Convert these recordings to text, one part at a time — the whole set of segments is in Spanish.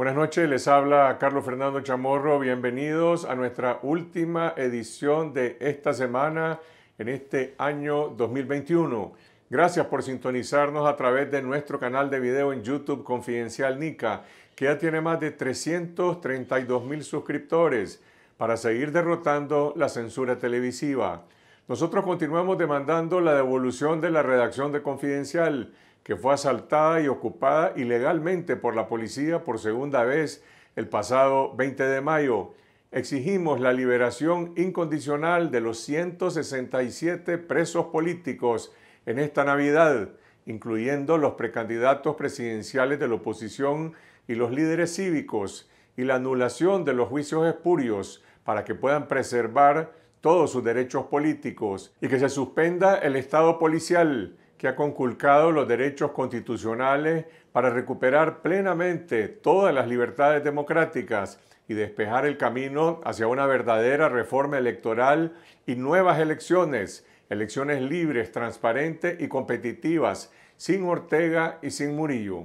Buenas noches, les habla Carlos Fernando Chamorro. Bienvenidos a nuestra última edición de esta semana en este año 2021. Gracias por sintonizarnos a través de nuestro canal de video en YouTube Confidencial Nica, que ya tiene más de 332 mil suscriptores para seguir derrotando la censura televisiva. Nosotros continuamos demandando la devolución de la redacción de Confidencial que fue asaltada y ocupada ilegalmente por la policía por segunda vez el pasado 20 de mayo. Exigimos la liberación incondicional de los 167 presos políticos en esta Navidad, incluyendo los precandidatos presidenciales de la oposición y los líderes cívicos, y la anulación de los juicios espurios para que puedan preservar todos sus derechos políticos y que se suspenda el Estado policial que ha conculcado los derechos constitucionales para recuperar plenamente todas las libertades democráticas y despejar el camino hacia una verdadera reforma electoral y nuevas elecciones, elecciones libres, transparentes y competitivas, sin Ortega y sin Murillo.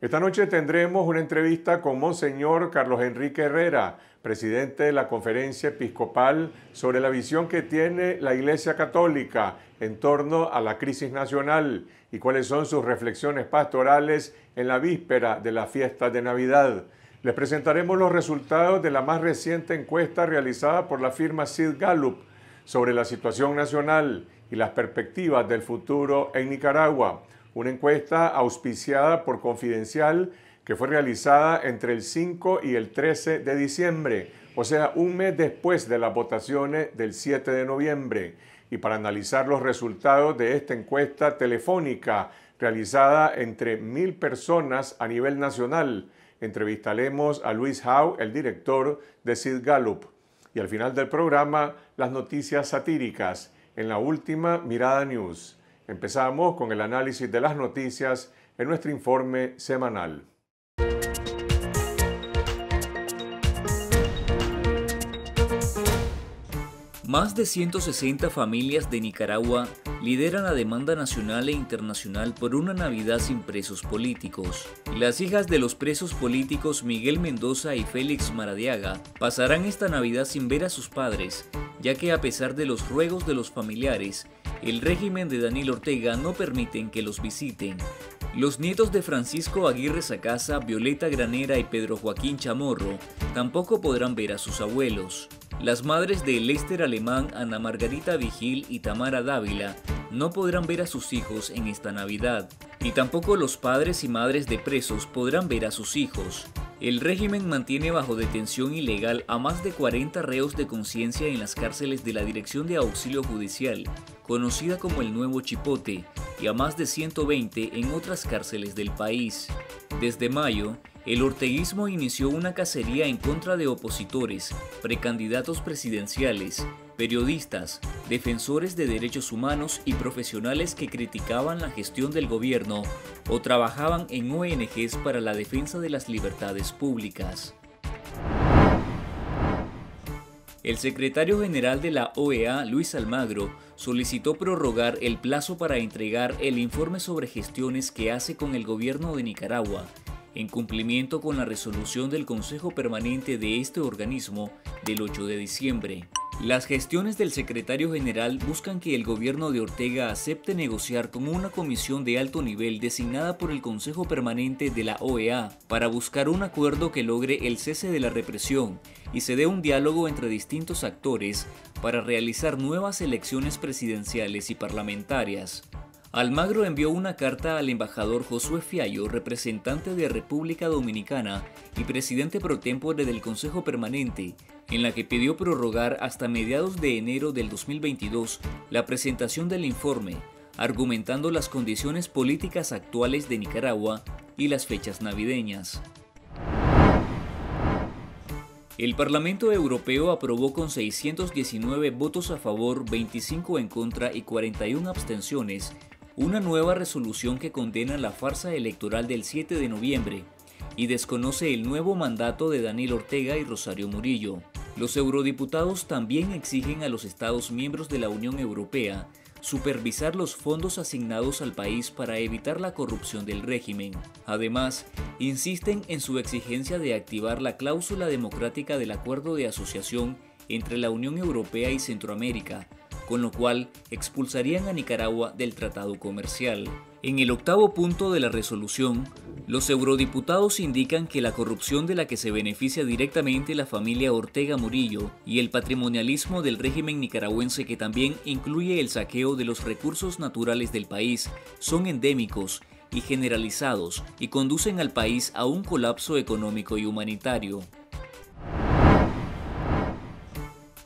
Esta noche tendremos una entrevista con Monseñor Carlos Enrique Herrera, presidente de la conferencia episcopal, sobre la visión que tiene la Iglesia Católica en torno a la crisis nacional y cuáles son sus reflexiones pastorales en la víspera de la fiesta de Navidad. Les presentaremos los resultados de la más reciente encuesta realizada por la firma Sid Gallup sobre la situación nacional y las perspectivas del futuro en Nicaragua, una encuesta auspiciada por Confidencial que fue realizada entre el 5 y el 13 de diciembre, o sea, un mes después de las votaciones del 7 de noviembre. Y para analizar los resultados de esta encuesta telefónica realizada entre mil personas a nivel nacional, entrevistaremos a Luis Howe, el director de Sid Gallup. Y al final del programa, las noticias satíricas en la última Mirada News. Empezamos con el análisis de las noticias en nuestro informe semanal. Más de 160 familias de Nicaragua lideran la demanda nacional e internacional por una Navidad sin presos políticos. Las hijas de los presos políticos Miguel Mendoza y Félix Maradiaga pasarán esta Navidad sin ver a sus padres, ya que a pesar de los ruegos de los familiares, el régimen de Daniel Ortega no permite que los visiten, los nietos de Francisco Aguirre Sacasa, Violeta Granera y Pedro Joaquín Chamorro tampoco podrán ver a sus abuelos. Las madres de Lester Alemán, Ana Margarita Vigil y Tamara Dávila no podrán ver a sus hijos en esta Navidad, y tampoco los padres y madres de presos podrán ver a sus hijos. El régimen mantiene bajo detención ilegal a más de 40 reos de conciencia en las cárceles de la Dirección de Auxilio Judicial, conocida como el Nuevo Chipote, y a más de 120 en otras cárceles del país. Desde mayo, el orteguismo inició una cacería en contra de opositores, precandidatos presidenciales, periodistas, defensores de derechos humanos y profesionales que criticaban la gestión del gobierno o trabajaban en ONGs para la defensa de las libertades públicas. El secretario general de la OEA, Luis Almagro, solicitó prorrogar el plazo para entregar el informe sobre gestiones que hace con el gobierno de Nicaragua, en cumplimiento con la resolución del Consejo Permanente de este organismo del 8 de diciembre. Las gestiones del secretario general buscan que el gobierno de Ortega acepte negociar con una comisión de alto nivel designada por el Consejo Permanente de la OEA para buscar un acuerdo que logre el cese de la represión y se dé un diálogo entre distintos actores para realizar nuevas elecciones presidenciales y parlamentarias. Almagro envió una carta al embajador Josué Fiallo, representante de República Dominicana y presidente pro tempore del Consejo Permanente, en la que pidió prorrogar hasta mediados de enero del 2022 la presentación del informe, argumentando las condiciones políticas actuales de Nicaragua y las fechas navideñas. El Parlamento Europeo aprobó con 619 votos a favor, 25 en contra y 41 abstenciones una nueva resolución que condena la farsa electoral del 7 de noviembre y desconoce el nuevo mandato de Daniel Ortega y Rosario Murillo. Los eurodiputados también exigen a los Estados miembros de la Unión Europea supervisar los fondos asignados al país para evitar la corrupción del régimen. Además, insisten en su exigencia de activar la cláusula democrática del acuerdo de asociación entre la Unión Europea y Centroamérica, con lo cual expulsarían a Nicaragua del tratado comercial. En el octavo punto de la resolución, los eurodiputados indican que la corrupción de la que se beneficia directamente la familia Ortega Murillo y el patrimonialismo del régimen nicaragüense que también incluye el saqueo de los recursos naturales del país son endémicos y generalizados y conducen al país a un colapso económico y humanitario.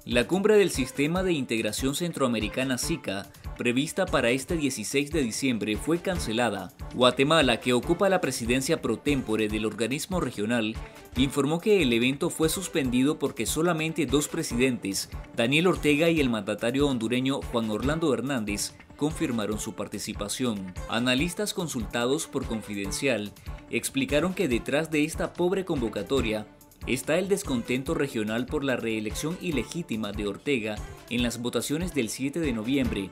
La cumbre del Sistema de Integración Centroamericana SICA prevista para este 16 de diciembre fue cancelada. Guatemala, que ocupa la presidencia pro tempore del organismo regional, informó que el evento fue suspendido porque solamente dos presidentes, Daniel Ortega y el mandatario hondureño Juan Orlando Hernández, confirmaron su participación. Analistas consultados por Confidencial explicaron que detrás de esta pobre convocatoria está el descontento regional por la reelección ilegítima de Ortega en las votaciones del 7 de noviembre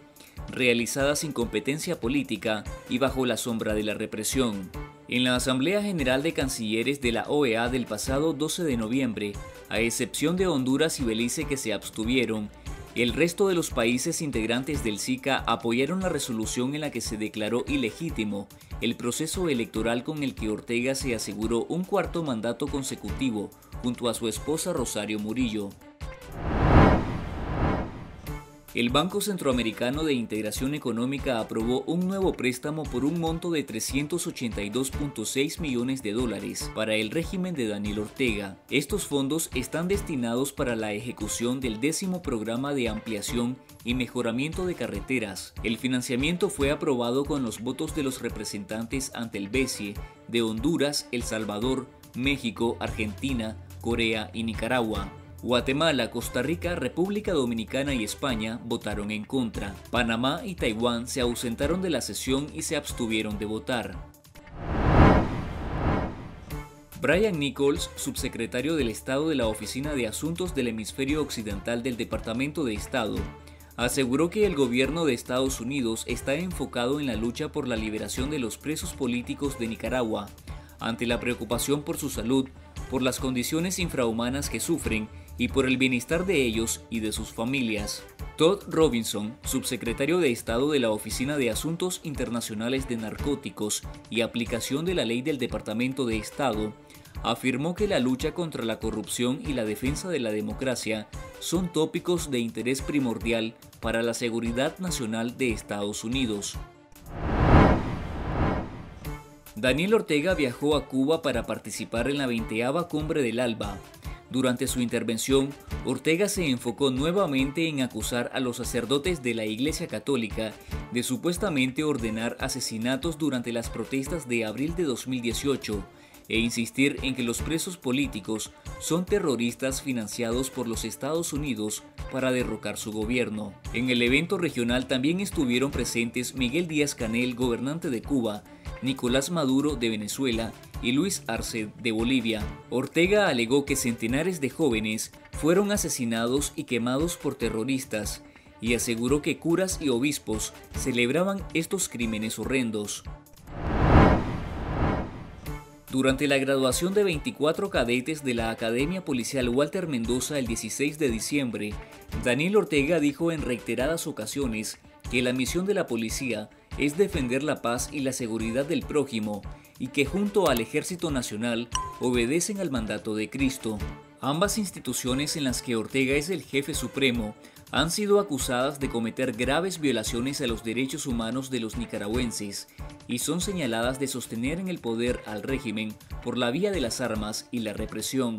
realizada sin competencia política y bajo la sombra de la represión. En la Asamblea General de Cancilleres de la OEA del pasado 12 de noviembre, a excepción de Honduras y Belice que se abstuvieron, el resto de los países integrantes del SICA apoyaron la resolución en la que se declaró ilegítimo el proceso electoral con el que Ortega se aseguró un cuarto mandato consecutivo junto a su esposa Rosario Murillo. El Banco Centroamericano de Integración Económica aprobó un nuevo préstamo por un monto de 382.6 millones de dólares para el régimen de Daniel Ortega. Estos fondos están destinados para la ejecución del décimo programa de ampliación y mejoramiento de carreteras. El financiamiento fue aprobado con los votos de los representantes ante el BESIE de Honduras, El Salvador, México, Argentina, Corea y Nicaragua. Guatemala, Costa Rica, República Dominicana y España votaron en contra. Panamá y Taiwán se ausentaron de la sesión y se abstuvieron de votar. Brian Nichols, subsecretario del Estado de la Oficina de Asuntos del Hemisferio Occidental del Departamento de Estado, aseguró que el gobierno de Estados Unidos está enfocado en la lucha por la liberación de los presos políticos de Nicaragua, ante la preocupación por su salud, por las condiciones infrahumanas que sufren y por el bienestar de ellos y de sus familias. Todd Robinson, subsecretario de Estado de la Oficina de Asuntos Internacionales de Narcóticos y Aplicación de la Ley del Departamento de Estado, afirmó que la lucha contra la corrupción y la defensa de la democracia son tópicos de interés primordial para la seguridad nacional de Estados Unidos. Daniel Ortega viajó a Cuba para participar en la 20 cumbre del ALBA, durante su intervención, Ortega se enfocó nuevamente en acusar a los sacerdotes de la Iglesia Católica de supuestamente ordenar asesinatos durante las protestas de abril de 2018 e insistir en que los presos políticos son terroristas financiados por los Estados Unidos para derrocar su gobierno. En el evento regional también estuvieron presentes Miguel Díaz Canel, gobernante de Cuba, Nicolás Maduro de Venezuela y Luis Arce de Bolivia, Ortega alegó que centenares de jóvenes fueron asesinados y quemados por terroristas y aseguró que curas y obispos celebraban estos crímenes horrendos. Durante la graduación de 24 cadetes de la Academia Policial Walter Mendoza el 16 de diciembre, Daniel Ortega dijo en reiteradas ocasiones que la misión de la policía es defender la paz y la seguridad del prójimo y que junto al Ejército Nacional obedecen al mandato de Cristo. Ambas instituciones en las que Ortega es el jefe supremo han sido acusadas de cometer graves violaciones a los derechos humanos de los nicaragüenses y son señaladas de sostener en el poder al régimen por la vía de las armas y la represión.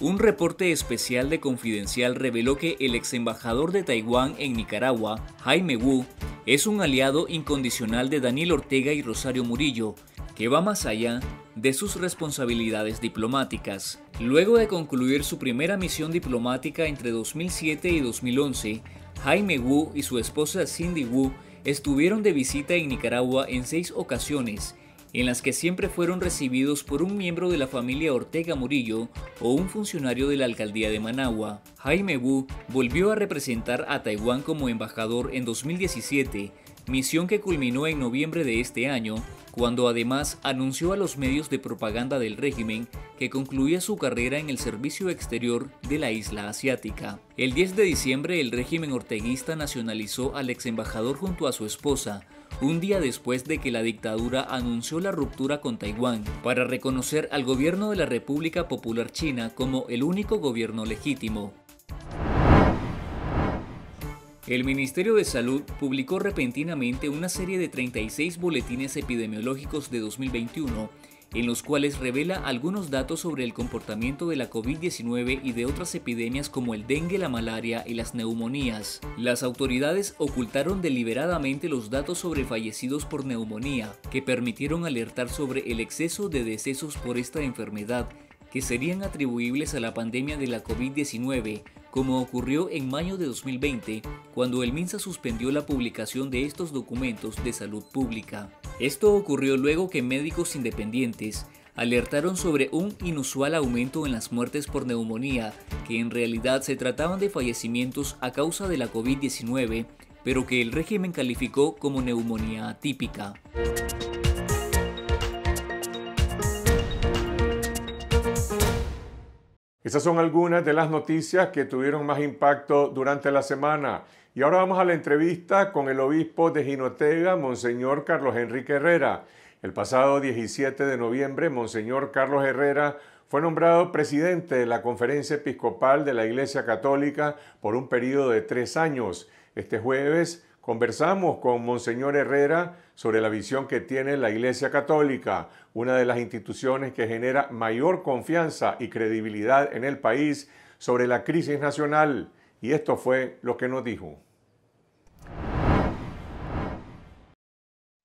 Un reporte especial de Confidencial reveló que el ex embajador de Taiwán en Nicaragua, Jaime Wu, es un aliado incondicional de Daniel Ortega y Rosario Murillo, que va más allá de sus responsabilidades diplomáticas. Luego de concluir su primera misión diplomática entre 2007 y 2011, Jaime Wu y su esposa Cindy Wu estuvieron de visita en Nicaragua en seis ocasiones en las que siempre fueron recibidos por un miembro de la familia Ortega Murillo o un funcionario de la alcaldía de Managua. Jaime Wu volvió a representar a Taiwán como embajador en 2017, misión que culminó en noviembre de este año, cuando además anunció a los medios de propaganda del régimen que concluía su carrera en el servicio exterior de la isla asiática. El 10 de diciembre el régimen orteguista nacionalizó al ex embajador junto a su esposa, un día después de que la dictadura anunció la ruptura con Taiwán para reconocer al gobierno de la República Popular China como el único gobierno legítimo. El Ministerio de Salud publicó repentinamente una serie de 36 boletines epidemiológicos de 2021 en los cuales revela algunos datos sobre el comportamiento de la COVID-19 y de otras epidemias como el dengue, la malaria y las neumonías. Las autoridades ocultaron deliberadamente los datos sobre fallecidos por neumonía, que permitieron alertar sobre el exceso de decesos por esta enfermedad, que serían atribuibles a la pandemia de la COVID-19, como ocurrió en mayo de 2020, cuando el MINSA suspendió la publicación de estos documentos de salud pública. Esto ocurrió luego que médicos independientes alertaron sobre un inusual aumento en las muertes por neumonía, que en realidad se trataban de fallecimientos a causa de la COVID-19, pero que el régimen calificó como neumonía atípica. Esas son algunas de las noticias que tuvieron más impacto durante la semana. Y ahora vamos a la entrevista con el obispo de Ginotega, Monseñor Carlos Enrique Herrera. El pasado 17 de noviembre, Monseñor Carlos Herrera fue nombrado presidente de la Conferencia Episcopal de la Iglesia Católica por un periodo de tres años. Este jueves conversamos con Monseñor Herrera sobre la visión que tiene la Iglesia Católica, una de las instituciones que genera mayor confianza y credibilidad en el país sobre la crisis nacional. Y esto fue lo que nos dijo.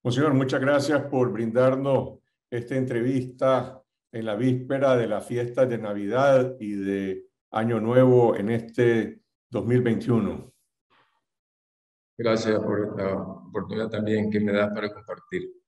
Señor, muchas gracias por brindarnos esta entrevista en la víspera de las fiestas de Navidad y de Año Nuevo en este 2021. Gracias por esta oportunidad también que me das para compartir.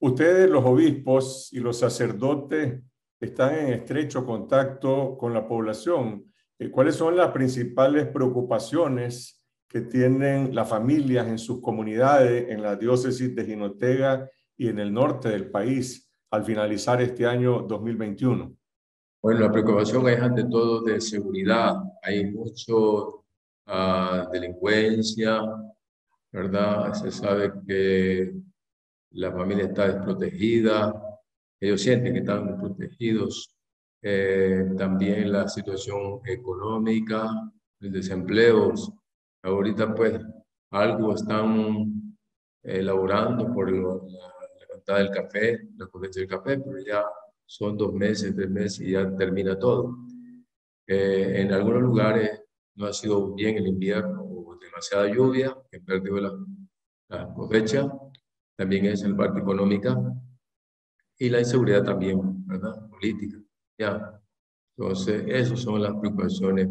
Ustedes, los obispos y los sacerdotes, están en estrecho contacto con la población. Eh, ¿Cuáles son las principales preocupaciones que tienen las familias en sus comunidades, en la diócesis de Ginotega y en el norte del país al finalizar este año 2021? Bueno, la preocupación es ante todo de seguridad. Hay mucho ah, delincuencia, ¿verdad? Se sabe que la familia está desprotegida, ellos sienten que están desprotegidos, eh, también la situación económica, los desempleos. Ahorita pues algo están elaborando eh, por la levantada del café, la cosecha del café, pero ya son dos meses, tres meses y ya termina todo. Eh, en algunos lugares no ha sido bien el invierno hubo demasiada lluvia que perdió la cosecha también es el parte económica y la inseguridad también, ¿verdad? Política, ¿ya? Entonces, esas son las preocupaciones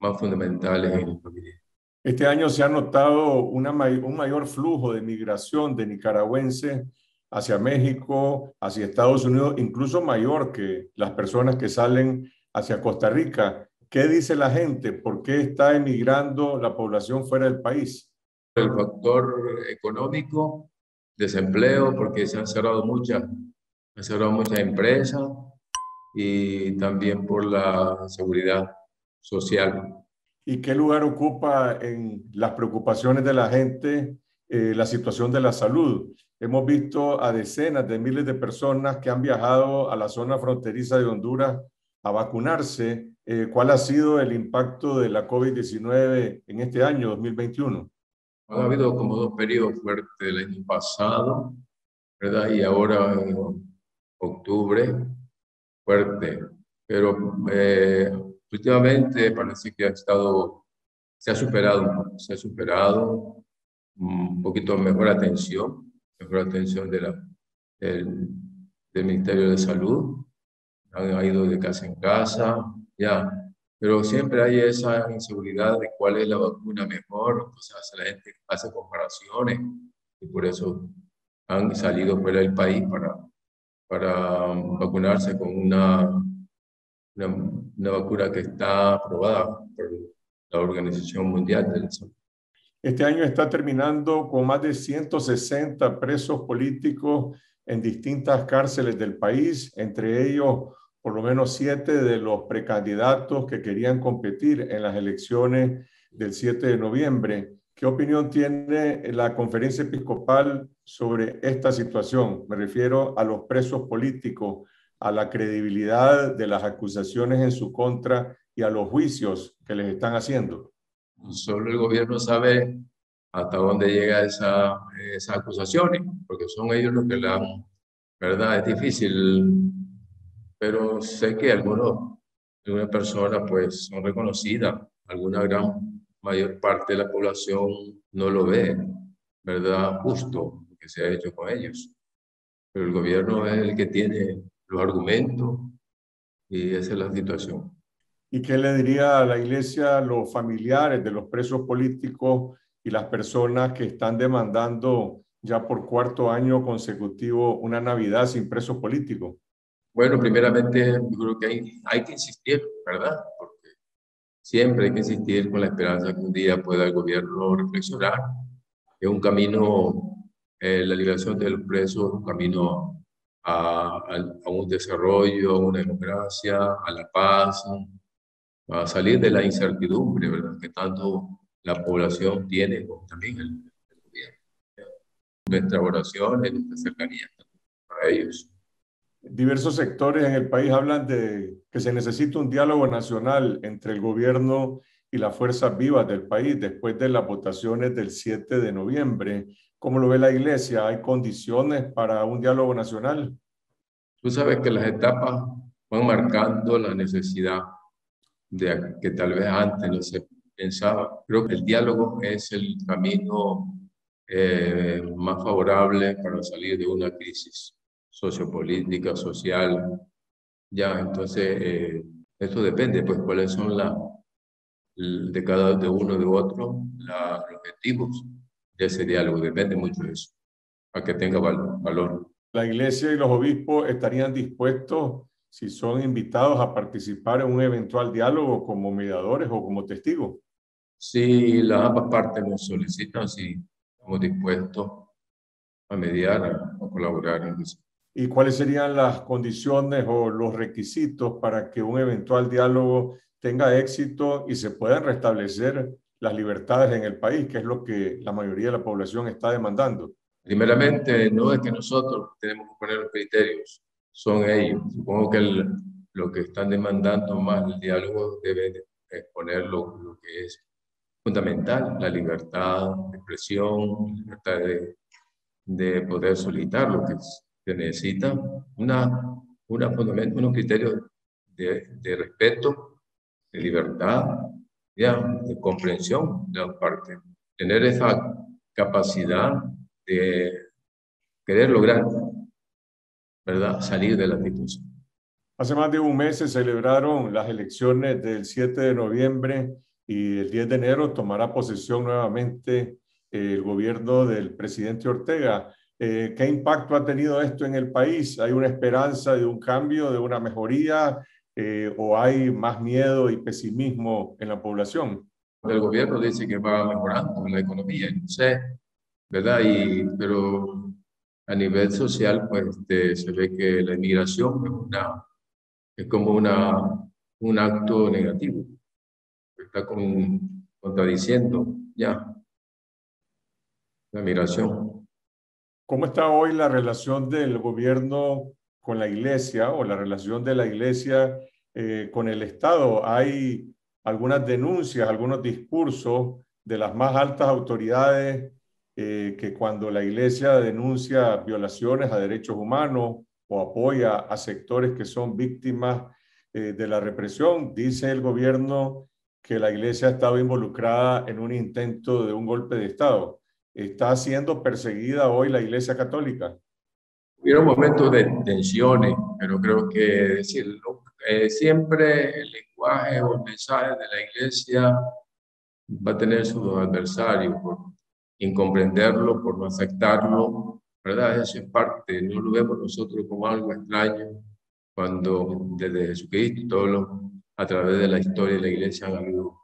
más fundamentales en la familia. Este año se ha notado una, un mayor flujo de migración de nicaragüenses hacia México, hacia Estados Unidos, incluso mayor que las personas que salen hacia Costa Rica. ¿Qué dice la gente? ¿Por qué está emigrando la población fuera del país? El factor económico, desempleo porque se han cerrado muchas, cerrado muchas empresas y también por la seguridad social. ¿Y qué lugar ocupa en las preocupaciones de la gente eh, la situación de la salud? Hemos visto a decenas de miles de personas que han viajado a la zona fronteriza de Honduras a vacunarse. Eh, ¿Cuál ha sido el impacto de la COVID-19 en este año 2021? Ha habido como dos periodos fuertes el año pasado, ¿verdad? Y ahora en octubre, fuerte. Pero eh, últimamente parece que ha estado, se ha superado, se ha superado un poquito mejor atención, mejor atención de la, del, del Ministerio de Salud. Han, ido de casa en casa, ya pero siempre hay esa inseguridad de cuál es la vacuna mejor, entonces la gente hace comparaciones y por eso han salido fuera del país para, para um, vacunarse con una, una, una vacuna que está aprobada por la Organización Mundial de la Salud. Este año está terminando con más de 160 presos políticos en distintas cárceles del país, entre ellos por lo menos siete de los precandidatos que querían competir en las elecciones del 7 de noviembre. ¿Qué opinión tiene la conferencia episcopal sobre esta situación? Me refiero a los presos políticos, a la credibilidad de las acusaciones en su contra y a los juicios que les están haciendo. Solo el gobierno sabe hasta dónde llega esa, esas acusaciones, porque son ellos los que la... ¿Verdad? Es difícil pero sé que algunos, algunas personas pues son reconocidas, alguna gran mayor parte de la población no lo ve, ¿verdad? Justo lo que se ha hecho con ellos. Pero el gobierno es el que tiene los argumentos y esa es la situación. ¿Y qué le diría a la iglesia, los familiares de los presos políticos y las personas que están demandando ya por cuarto año consecutivo una Navidad sin presos políticos? Bueno, primeramente yo creo que hay, hay que insistir, ¿verdad? Porque siempre hay que insistir con la esperanza que un día pueda el gobierno reflexionar. Es un camino, eh, la liberación de los presos es un camino a, un desarrollo, a una democracia, a la paz, a salir de la incertidumbre, ¿verdad? Que tanto la población tiene, como también el, gobierno. Nuestra oración es nuestra cercanía para ellos diversos sectores en el país hablan de que se necesita un diálogo nacional entre el gobierno y las fuerzas vivas del país después de las votaciones del 7 de noviembre. ¿Cómo lo ve la iglesia? ¿Hay condiciones para un diálogo nacional? Tú sabes que las etapas van marcando la necesidad de que tal vez antes no se pensaba. Creo que el diálogo es el camino eh, más favorable para salir de una crisis sociopolítica, social. Ya, entonces, eh, esto depende, pues, cuáles son las de cada de uno de otro los objetivos de ese diálogo. Depende mucho de eso, para que tenga valor. La iglesia y los obispos estarían dispuestos, si son invitados, a participar en un eventual diálogo como mediadores o como testigos. Sí, las ambas partes nos solicitan si estamos dispuestos a mediar a colaborar en eso y cuáles serían las condiciones o los requisitos para que un eventual diálogo tenga éxito y se puedan restablecer las libertades en el país, que es lo que la mayoría de la población está demandando? Primeramente, no es que nosotros tenemos que poner los criterios, son ellos. Supongo que lo que están demandando más el diálogo debe exponer lo, que es fundamental, la libertad de expresión, la libertad de, de poder solicitar lo que es que necesita una, una unos criterios de, respeto, de libertad, ya, de comprensión de las partes. Tener esa capacidad de querer lograr, ¿verdad?, salir de la situación. Hace más de un mes se celebraron las elecciones del 7 de noviembre y el 10 de enero tomará posesión nuevamente el gobierno del presidente Ortega. Eh, ¿Qué impacto ha tenido esto en el país? ¿Hay una esperanza de un cambio, de una mejoría? Eh, ¿O hay más miedo y pesimismo en la población? El gobierno dice que va mejorando la economía, no sé, ¿verdad? pero a nivel social, pues este, se ve que la inmigración es, como una, un acto negativo. Está contradiciendo ya la migración. ¿Cómo está hoy la relación del gobierno con la iglesia o la relación de la iglesia eh, con el Estado? Hay algunas denuncias, algunos discursos de las más altas autoridades eh, que cuando la iglesia denuncia violaciones a derechos humanos o apoya a sectores que son víctimas eh, de la represión, dice el gobierno que la iglesia ha estado involucrada en un intento de un golpe de Estado está siendo perseguida hoy la Iglesia Católica? Hubieron momentos de tensiones, pero creo que decirlo, eh, siempre el lenguaje o el mensaje de la Iglesia va a tener sus adversarios por incomprenderlo, por no aceptarlo, ¿verdad? Eso es parte, no lo vemos nosotros como algo extraño, cuando desde Jesucristo, a través de la historia de la Iglesia, han habido,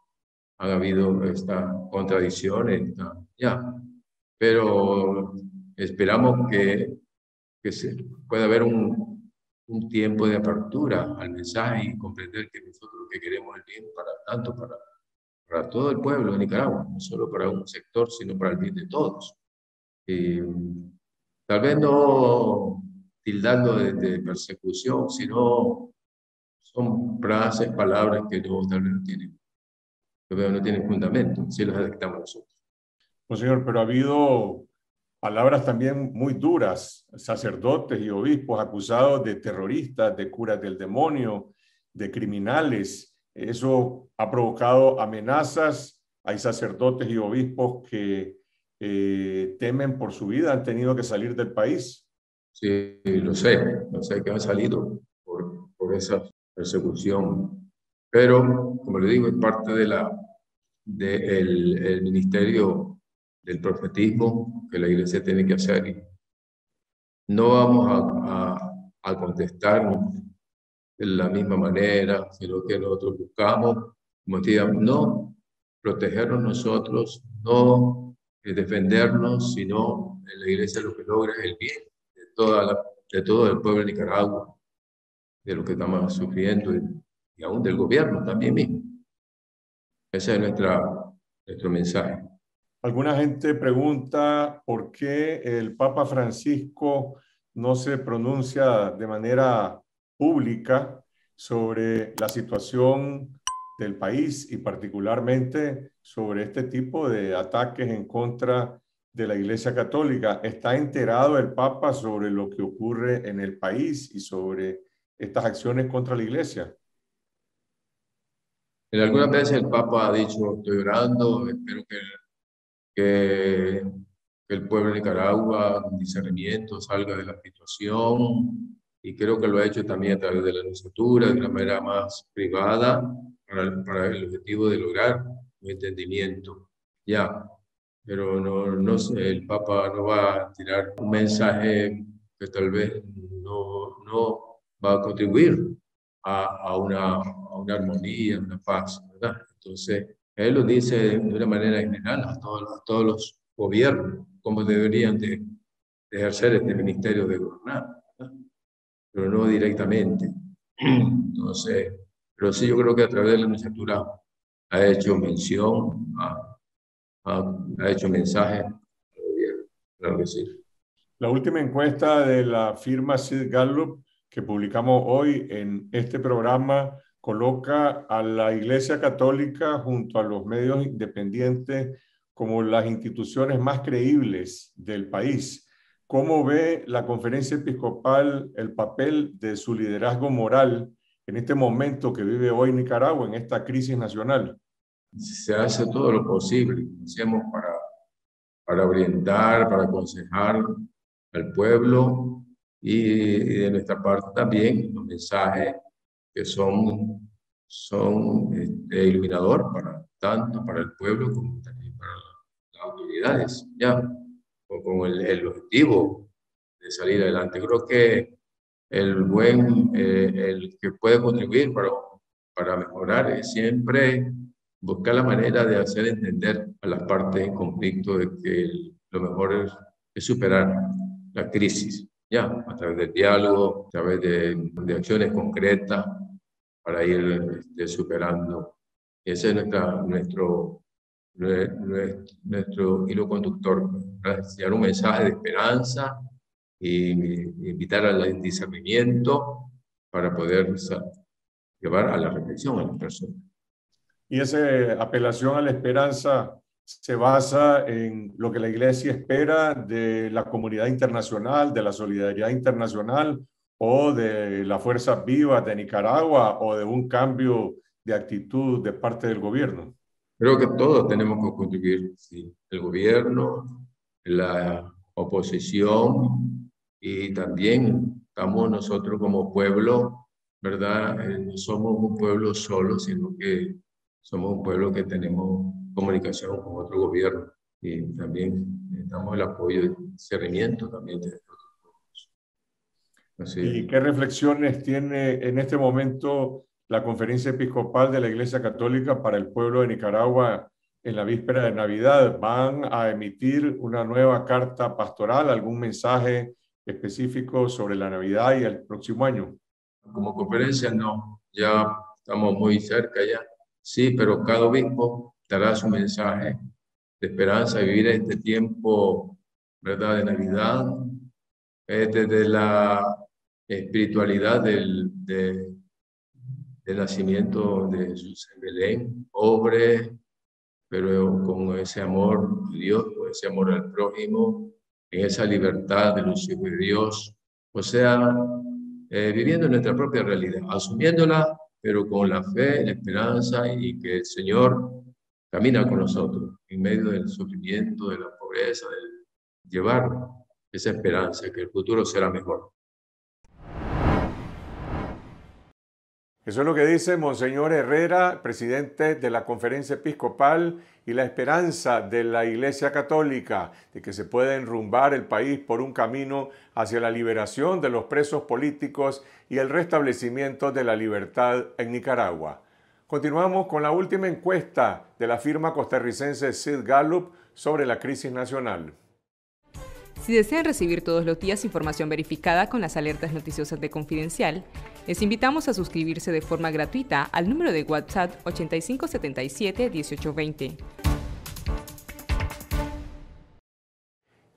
han habido estas contradicciones, ya, pero esperamos que, que se pueda haber un, un, tiempo de apertura al mensaje y comprender que nosotros lo que queremos es bien para tanto para, para todo el pueblo de Nicaragua, no solo para un sector, sino para el bien de todos. tal vez no tildando de, persecución, sino son frases, palabras que no, tal vez no tienen, no tienen fundamento, si las aceptamos nosotros. Pues, señor, pero ha habido palabras también muy duras, sacerdotes y obispos acusados de terroristas, de curas del demonio, de criminales. Eso ha provocado amenazas. Hay sacerdotes y obispos que eh, temen por su vida, han tenido que salir del país. Sí, lo sé, lo sé que han salido por, por esa persecución. Pero, como le digo, es parte de la, de ministerio del profetismo que la iglesia tiene que hacer. no vamos a, contestarnos de la misma manera, sino que nosotros buscamos, como no protegernos nosotros, no eh, defendernos, sino en la iglesia lo que logra es el bien de, toda de todo el pueblo de Nicaragua, de lo que estamos sufriendo y, aún del gobierno también mismo. Ese es nuestra, nuestro mensaje. Alguna gente pregunta por qué el Papa Francisco no se pronuncia de manera pública sobre la situación del país y particularmente sobre este tipo de ataques en contra de la Iglesia Católica. ¿Está enterado el Papa sobre lo que ocurre en el país y sobre estas acciones contra la Iglesia? En algunas veces el Papa ha dicho, estoy orando, espero que que, el pueblo de Nicaragua con discernimiento salga de la situación y creo que lo ha hecho también a través de la legislatura de una manera más privada para el, objetivo de lograr un entendimiento. Ya, pero no, no sé, el Papa no va a tirar un mensaje que tal vez no, no va a contribuir a, a, una, a una armonía, una paz, Entonces, él lo dice de una manera general a todos, los gobiernos, cómo deberían de, ejercer este ministerio de gobernar, pero no directamente. Entonces, pero sí yo creo que a través de la iniciatura ha hecho mención, ha, ha, hecho mensaje claro que sí. La última encuesta de la firma Sid Gallup que publicamos hoy en este programa coloca a la Iglesia Católica junto a los medios independientes como las instituciones más creíbles del país. ¿Cómo ve la conferencia episcopal el papel de su liderazgo moral en este momento que vive hoy Nicaragua, en esta crisis nacional? Se hace todo lo posible, hacemos para, orientar, para aconsejar al pueblo y, y de nuestra parte también los mensajes que son, son este, iluminador para tanto para el pueblo como también para las autoridades, ya, con el, el objetivo de salir adelante. Creo que el buen, eh, el que puede contribuir para, para mejorar es siempre buscar la manera de hacer entender a las partes en conflicto de que lo mejor es, superar la crisis, ya, a través del diálogo, a través de, de acciones concretas, para ir este, superando. Ese es nuestro, hilo conductor, transmitir un mensaje de esperanza y invitar al discernimiento para poder llevar a la reflexión a las personas. Y esa eh, apelación a la esperanza se basa en lo que la Iglesia espera de la comunidad internacional, de la solidaridad internacional, o de las fuerzas vivas de Nicaragua o de un cambio de actitud de parte del gobierno? Creo que todos tenemos que contribuir, el gobierno, la oposición y también estamos nosotros como pueblo, ¿verdad? Eh, no somos un pueblo solo, sino que somos un pueblo que tenemos comunicación con otro gobierno y también necesitamos el apoyo y cerramiento también de ¿Y qué reflexiones tiene en este momento la conferencia episcopal de la Iglesia Católica para el pueblo de Nicaragua en la víspera de Navidad? ¿Van a emitir una nueva carta pastoral, algún mensaje específico sobre la Navidad y el próximo año? Como conferencia, no, ya estamos muy cerca ya. Sí, pero cada obispo dará su mensaje de esperanza, vivir este tiempo, ¿verdad?, de Navidad, desde la espiritualidad del, del nacimiento de Jesús en Belén, pobre, pero con ese amor de Dios, con ese amor al prójimo, en esa libertad de los hijos de Dios, o sea, eh, viviendo nuestra propia realidad, asumiéndola, pero con la fe, la esperanza y que el Señor camina con nosotros en medio del sufrimiento, de la pobreza, de llevar esa esperanza, que el futuro será mejor. Eso es lo que dice Monseñor Herrera, presidente de la Conferencia Episcopal y la esperanza de la Iglesia Católica de que se pueda enrumbar el país por un camino hacia la liberación de los presos políticos y el restablecimiento de la libertad en Nicaragua. Continuamos con la última encuesta de la firma costarricense Sid Gallup sobre la crisis nacional. Si desean recibir todos los días información verificada con las alertas noticiosas de Confidencial, les invitamos a suscribirse de forma gratuita al número de WhatsApp 8577-1820.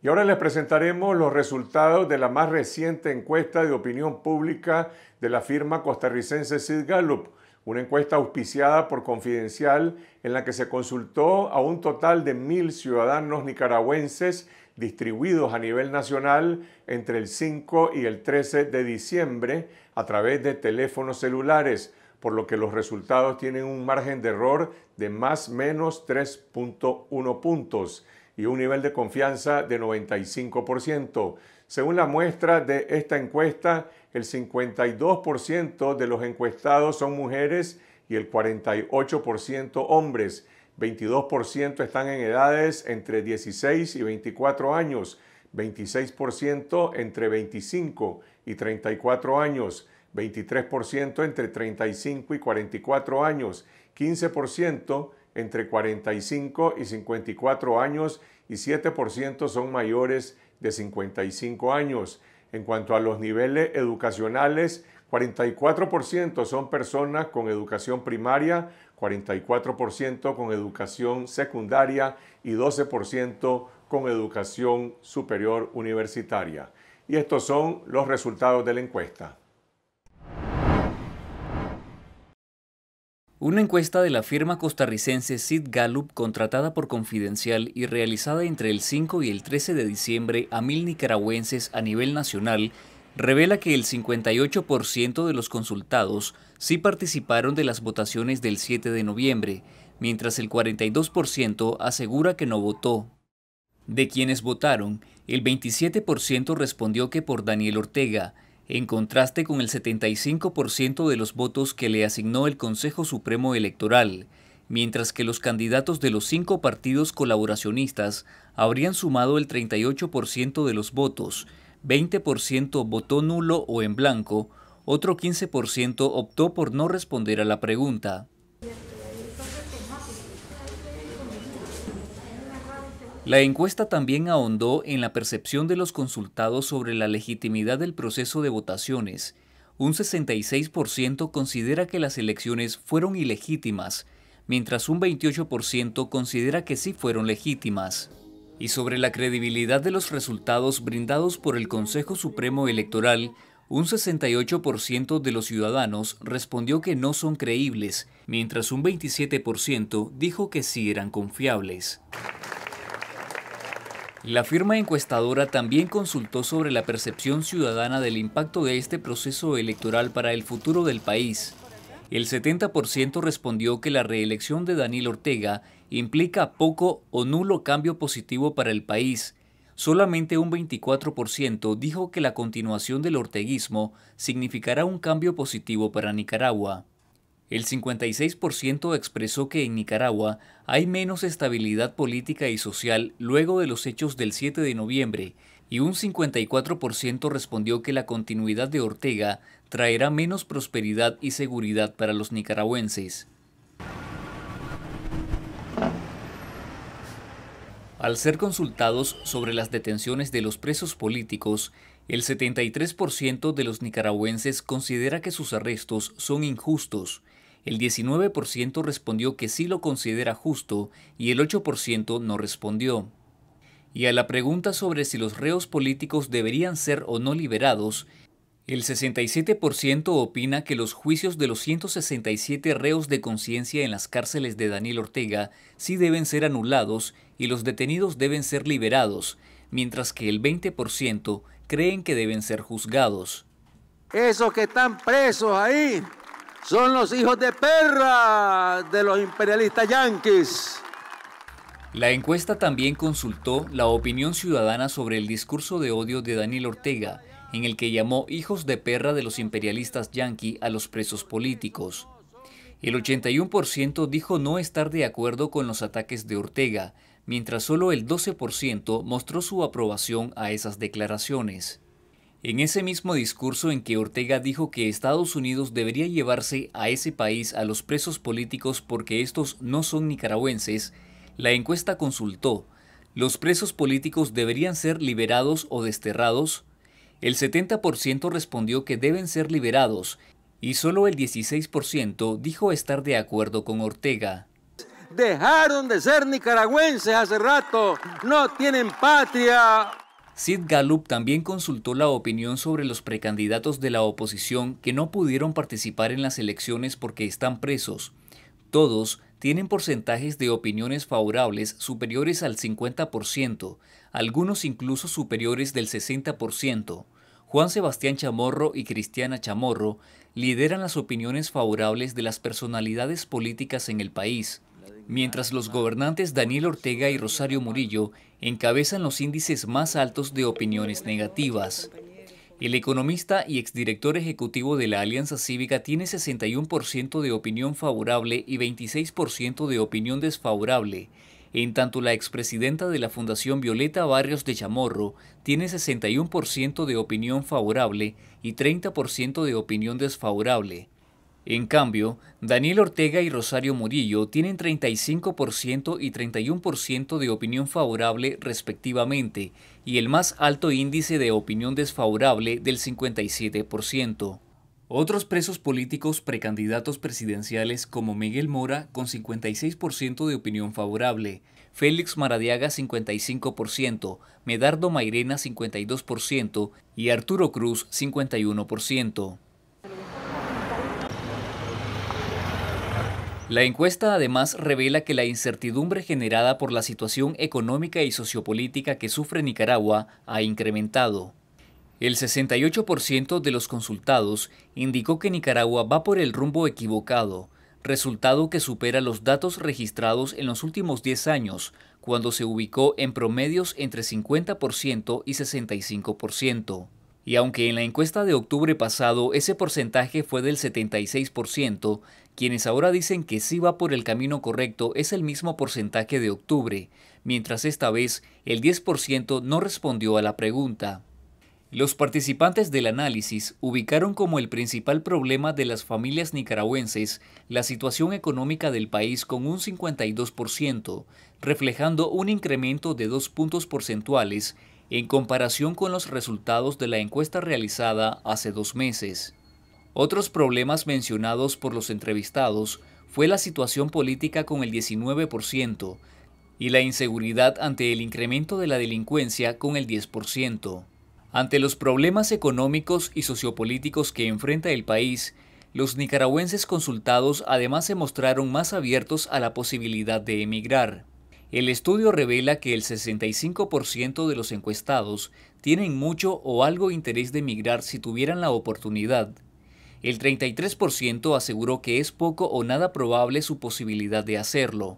Y ahora les presentaremos los resultados de la más reciente encuesta de opinión pública de la firma costarricense Sid Gallup, una encuesta auspiciada por Confidencial en la que se consultó a un total de mil ciudadanos nicaragüenses distribuidos a nivel nacional entre el 5 y el 13 de diciembre a través de teléfonos celulares, por lo que los resultados tienen un margen de error de más menos 3.1 puntos y un nivel de confianza de 95%. Según la muestra de esta encuesta, el 52% de los encuestados son mujeres y el 48% hombres 22% están en edades entre 16 y 24 años, 26% entre 25 y 34 años, 23% entre 35 y 44 años, 15% entre 45 y 54 años y 7% son mayores de 55 años. En cuanto a los niveles educacionales, 44% son personas con educación primaria, 44% con educación secundaria y 12% con educación superior universitaria. Y estos son los resultados de la encuesta. Una encuesta de la firma costarricense Sid Gallup contratada por Confidencial y realizada entre el 5 y el 13 de diciembre a mil nicaragüenses a nivel nacional revela que el 58% de los consultados sí participaron de las votaciones del 7 de noviembre, mientras el 42% asegura que no votó. De quienes votaron, el 27% respondió que por Daniel Ortega, en contraste con el 75% de los votos que le asignó el Consejo Supremo Electoral, mientras que los candidatos de los cinco partidos colaboracionistas habrían sumado el 38% de los votos, 20% votó nulo o en blanco, otro 15% optó por no responder a la pregunta. La encuesta también ahondó en la percepción de los consultados sobre la legitimidad del proceso de votaciones. Un 66% considera que las elecciones fueron ilegítimas, mientras un 28% considera que sí fueron legítimas y sobre la credibilidad de los resultados brindados por el Consejo Supremo Electoral, un 68% de los ciudadanos respondió que no son creíbles, mientras un 27% dijo que sí eran confiables. La firma encuestadora también consultó sobre la percepción ciudadana del impacto de este proceso electoral para el futuro del país. El 70% respondió que la reelección de Daniel Ortega implica poco o nulo cambio positivo para el país. Solamente un 24% dijo que la continuación del orteguismo significará un cambio positivo para Nicaragua. El 56% expresó que en Nicaragua hay menos estabilidad política y social luego de los hechos del 7 de noviembre y un 54% respondió que la continuidad de Ortega traerá menos prosperidad y seguridad para los nicaragüenses. Al ser consultados sobre las detenciones de los presos políticos, el 73% de los nicaragüenses considera que sus arrestos son injustos, el 19% respondió que sí lo considera justo y el 8% no respondió. Y a la pregunta sobre si los reos políticos deberían ser o no liberados, el 67% opina que los juicios de los 167 reos de conciencia en las cárceles de Daniel Ortega sí deben ser anulados y los detenidos deben ser liberados, mientras que el 20% creen que deben ser juzgados. Esos que están presos ahí son los hijos de perra de los imperialistas yanquis. La encuesta también consultó la opinión ciudadana sobre el discurso de odio de Daniel Ortega, en el que llamó hijos de perra de los imperialistas yanqui a los presos políticos. El 81% dijo no estar de acuerdo con los ataques de Ortega, mientras solo el 12% mostró su aprobación a esas declaraciones. En ese mismo discurso en que Ortega dijo que Estados Unidos debería llevarse a ese país a los presos políticos porque estos no son nicaragüenses, la encuesta consultó, ¿los presos políticos deberían ser liberados o desterrados? El 70% respondió que deben ser liberados y solo el 16% dijo estar de acuerdo con Ortega dejaron de ser nicaragüenses hace rato, no tienen patria. Sid Gallup también consultó la opinión sobre los precandidatos de la oposición que no pudieron participar en las elecciones porque están presos. Todos tienen porcentajes de opiniones favorables superiores al 50%, algunos incluso superiores del 60%. Juan Sebastián Chamorro y Cristiana Chamorro lideran las opiniones favorables de las personalidades políticas en el país mientras los gobernantes Daniel Ortega y Rosario Murillo encabezan los índices más altos de opiniones negativas. El economista y exdirector ejecutivo de la Alianza Cívica tiene 61% de opinión favorable y 26% de opinión desfavorable, en tanto la expresidenta de la Fundación Violeta Barrios de Chamorro tiene 61% de opinión favorable y 30% de opinión desfavorable. En cambio, Daniel Ortega y Rosario Murillo tienen 35% y 31% de opinión favorable respectivamente y el más alto índice de opinión desfavorable del 57%. Otros presos políticos precandidatos presidenciales como Miguel Mora con 56% de opinión favorable, Félix Maradiaga 55%, Medardo Mairena 52% y Arturo Cruz 51%. La encuesta además revela que la incertidumbre generada por la situación económica y sociopolítica que sufre Nicaragua ha incrementado. El 68% de los consultados indicó que Nicaragua va por el rumbo equivocado, resultado que supera los datos registrados en los últimos 10 años, cuando se ubicó en promedios entre 50% y 65%. Y aunque en la encuesta de octubre pasado ese porcentaje fue del 76%, quienes ahora dicen que sí va por el camino correcto es el mismo porcentaje de octubre, mientras esta vez el 10% no respondió a la pregunta. Los participantes del análisis ubicaron como el principal problema de las familias nicaragüenses la situación económica del país con un 52%, reflejando un incremento de dos puntos porcentuales en comparación con los resultados de la encuesta realizada hace dos meses. Otros problemas mencionados por los entrevistados fue la situación política con el 19% y la inseguridad ante el incremento de la delincuencia con el 10%. Ante los problemas económicos y sociopolíticos que enfrenta el país, los nicaragüenses consultados además se mostraron más abiertos a la posibilidad de emigrar. El estudio revela que el 65% de los encuestados tienen mucho o algo interés de emigrar si tuvieran la oportunidad. El 33% aseguró que es poco o nada probable su posibilidad de hacerlo.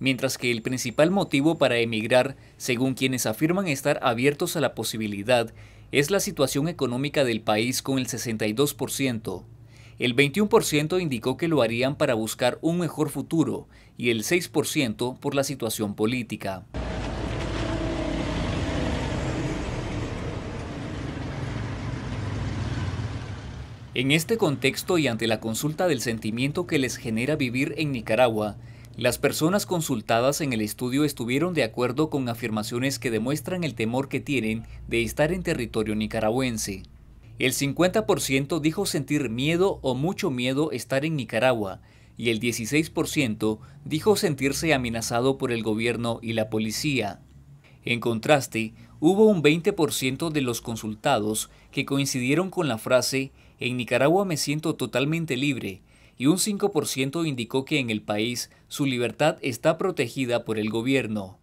Mientras que el principal motivo para emigrar, según quienes afirman estar abiertos a la posibilidad, es la situación económica del país con el 62%. El 21% indicó que lo harían para buscar un mejor futuro y el 6% por la situación política. En este contexto y ante la consulta del sentimiento que les genera vivir en Nicaragua, las personas consultadas en el estudio estuvieron de acuerdo con afirmaciones que demuestran el temor que tienen de estar en territorio nicaragüense. El 50% dijo sentir miedo o mucho miedo estar en Nicaragua y el 16% dijo sentirse amenazado por el gobierno y la policía. En contraste, hubo un 20% de los consultados que coincidieron con la frase en Nicaragua me siento totalmente libre y un 5% indicó que en el país su libertad está protegida por el gobierno.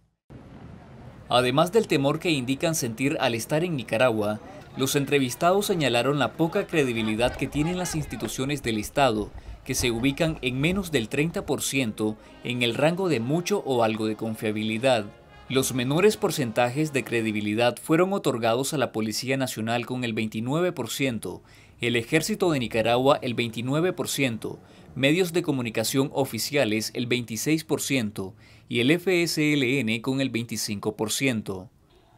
Además del temor que indican sentir al estar en Nicaragua, los entrevistados señalaron la poca credibilidad que tienen las instituciones del Estado, que se ubican en menos del 30% en el rango de mucho o algo de confiabilidad. Los menores porcentajes de credibilidad fueron otorgados a la Policía Nacional con el 29%, el ejército de Nicaragua el 29%, medios de comunicación oficiales el 26% y el FSLN con el 25%.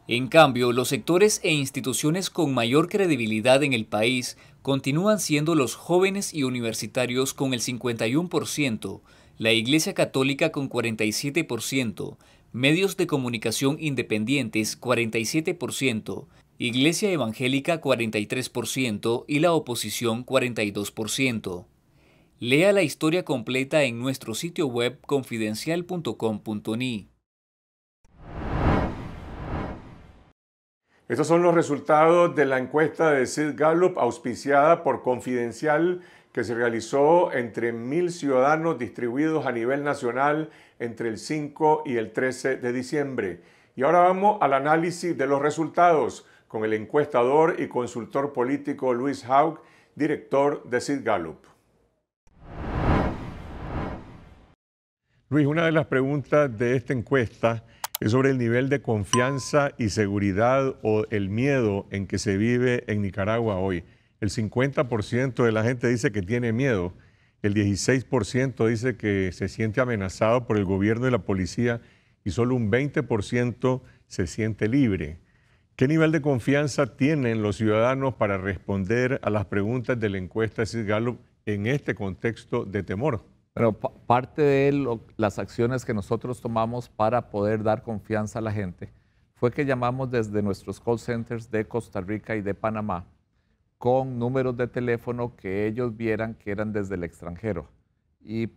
En cambio, los sectores e instituciones con mayor credibilidad en el país continúan siendo los jóvenes y universitarios con el 51%, la Iglesia Católica con 47%, medios de comunicación independientes 47%, Iglesia Evangélica 43% y la oposición 42%. Lea la historia completa en nuestro sitio web confidencial.com.ni. Estos son los resultados de la encuesta de Sid Gallup auspiciada por Confidencial que se realizó entre mil ciudadanos distribuidos a nivel nacional entre el 5 y el 13 de diciembre. Y ahora vamos al análisis de los resultados con el encuestador y consultor político Luis Haug, director de Sid Gallup. Luis, una de las preguntas de esta encuesta es sobre el nivel de confianza y seguridad o el miedo en que se vive en Nicaragua hoy. El 50% de la gente dice que tiene miedo, el 16% dice que se siente amenazado por el gobierno y la policía y solo un 20% se siente libre. ¿Qué nivel de confianza tienen los ciudadanos para responder a las preguntas de la encuesta de Gallup en este contexto de temor? Pero parte de las acciones que nosotros tomamos para poder dar confianza a la gente fue que llamamos desde nuestros call centers de Costa Rica y de Panamá con números de teléfono que ellos vieran que eran desde el extranjero y